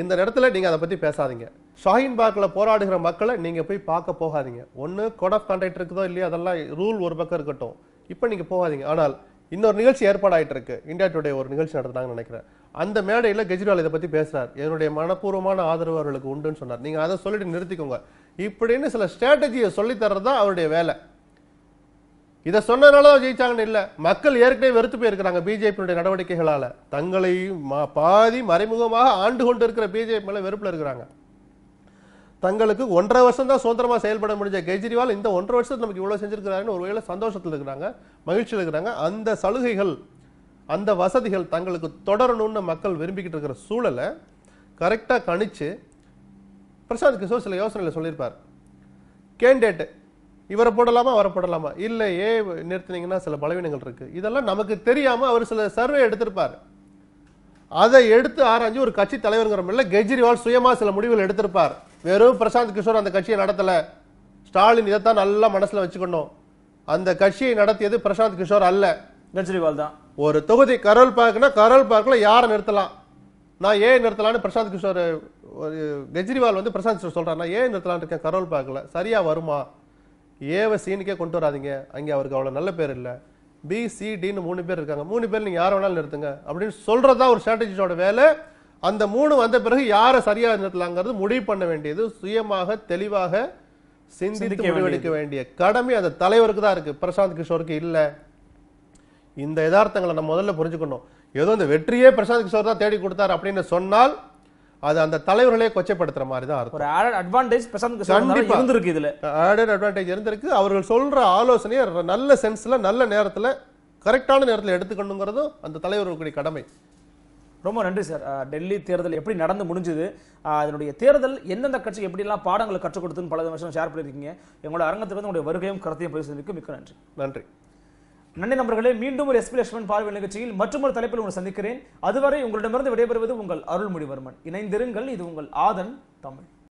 இந்த இடத்துல நீங்க அதை பத்தி பேசாதீங்க ஷாஹின் பாக்ல போராடுகிற மக்களை நீங்க போய் பார்க்க போகாதீங்க ஒன்னு கோட் ஆஃப் கண்டக்ட் இருக்குதோ இல்லையா அதெல்லாம் ரூல் ஒரு பக்கம் இருக்கட்டும் இப்போ நீங்க போகாதீங்க ஆனால் இன்னொரு நிகழ்ச்சி ஏற்பாடாயிட்டு இருக்கு இந்தியா டுடே ஒரு நிகழ்ச்சி நடத்துனாங்கன்னு நினைக்கிறேன் அந்த மேடையில் கெஜ்ரிவால் இதை பத்தி பேசுறார் என்னுடைய மனப்பூர்வமான ஆதரவு அவர்களுக்கு உண்டுன்னு சொன்னார் நீங்க அதை சொல்லிட்டு நிறுத்திக்கோங்க இப்படின்னு சில ஸ்ட்ராட்டஜியை சொல்லி தர்றதுதான் அவருடைய வேலை இதை சொன்னதுனால ஜெயிச்சாங்கன்னு இல்லை மக்கள் ஏற்கனவே வெறுத்து போயிருக்கிறாங்க பிஜேபியினுடைய நடவடிக்கைகளால் தங்களை பாதி மறைமுகமாக ஆண்டு கொண்டு இருக்கிற பிஜேபி மேலே வெறுப்பில் இருக்கிறாங்க தங்களுக்கு ஒன்றரை வருஷம் தான் சுதந்திரமாக செயல்பட முடிஞ்ச கெஜ்ரிவால் இந்த ஒன்றரை வருஷத்துக்கு நமக்கு இவ்வளோ செஞ்சிருக்கிறாருன்னு ஒரு வேளை சந்தோஷத்தில் இருக்கிறாங்க மகிழ்ச்சியில் இருக்கிறாங்க அந்த சலுகைகள் அந்த வசதிகள் தங்களுக்கு தொடரணும்னு மக்கள் விரும்பிக்கிட்டு இருக்கிற சூழலை கரெக்டாக கணிச்சு பிரசாந்த் கிஷோர் சில யோசனையில் சொல்லியிருப்பார் கேண்டேட்டு இவரை போடலாமா அவரை போடலாமா இல்லை ஏ நிறுத்தினீங்கன்னா சில பலவீனங்கள் இருக்கு இதெல்லாம் நமக்கு தெரியாம அவர் சில சர்வே எடுத்திருப்பார் அதை எடுத்து ஆராய்ஞ்சு ஒரு கட்சி தலைவருங்கிற கெஜ்ரிவால் சுயமா சில முடிவுகள் எடுத்திருப்பார் வெறும் பிரசாந்த் கிஷோர் அந்த கட்சியை நடத்தல ஸ்டாலின் இதைத்தான் நல்லா மனசுல வச்சுக்கணும் அந்த கட்சியை நடத்தியது பிரசாந்த் கிஷோர் அல்ல கெஜ்ரிவால் தான் ஒரு தொகுதி கரோல் பார்க்னா கரோல் பார்க்ல யாரை நிறுத்தலாம் நான் ஏன் நிறுத்தலாம்னு பிரசாந்த் கிஷோர் கெஜ்ரிவால் வந்து பிரசாந்த் கிஷோர் சொல்றேன் நான் ஏன் நிறுத்தலான்னு இருக்கேன் கரோல் பார்க்ல சரியா வருமா ஏவை சீனுக்கே கொண்டு வராதிங்க அங்கே அவருக்கு அவ்வளோ நல்ல பேர் இல்லை பி சி டின்னு மூணு பேர் இருக்காங்க மூணு பேர் நீங்கள் யாரை வேணாலும் நிறுத்துங்க அப்படின்னு சொல்கிறது தான் ஒரு ஸ்ட்ராட்டஜிஸ்டோட வேலை அந்த மூணு வந்த பிறகு யாரை சரியாக நிறுத்தலாங்கிறது முடிவு பண்ண வேண்டியது சுயமாக தெளிவாக சிந்தித்து முடிவெடுக்க வேண்டிய கடமை அந்த தலைவருக்கு தான் இருக்குது பிரசாந்த் கிஷோருக்கு இல்லை இந்த யதார்த்தங்களை நம்ம முதல்ல புரிஞ்சுக்கணும் ஏதோ இந்த வெற்றியே பிரசாந்த் கிஷோர் தான் தேடி கொடுத்தார் அப்படின்னு சொன்னால் அது அந்த தலைவர்களே கொச்சைப்படுத்துற மாதிரி தான் இருக்கும் ஒரு ஆடட் அட்வான்டேஜ் பிரசாந்த் கிஷோர் இருந்திருக்கு இதுல ஆடட் அட்வான்டேஜ் இருந்திருக்கு அவர்கள் சொல்ற ஆலோசனையை நல்ல சென்ஸ்ல நல்ல நேரத்துல கரெக்டான நேரத்தில் எடுத்துக்கணுங்கிறதும் அந்த தலைவர்களுடைய கடமை ரொம்ப நன்றி சார் டெல்லி தேர்தல் எப்படி நடந்து முடிஞ்சது அதனுடைய தேர்தல் எந்தெந்த கட்சி எப்படிலாம் பாடங்களை கற்றுக் கொடுத்துன்னு பல விஷயம் ஷேர் பண்ணியிருக்கீங்க எங்களோட அரங்கத்திலிருந்து உங்களுடைய வருகையும் கருத்தையும் பதிவு மிக்க நன்றி நன்றி நன்றி நண்பர்களே மீண்டும் ஒரு லட்சுமன் பார்வை நிகழ்ச்சியில் மற்றொரு தலைப்பில் உங்களை சந்திக்கிறேன் அதுவரை உங்களிடமிருந்து விடைபெறுவது உங்கள் அருள்மொழிவர்மன் இணைந்திருங்கள் இது உங்கள் ஆதன் தமிழ்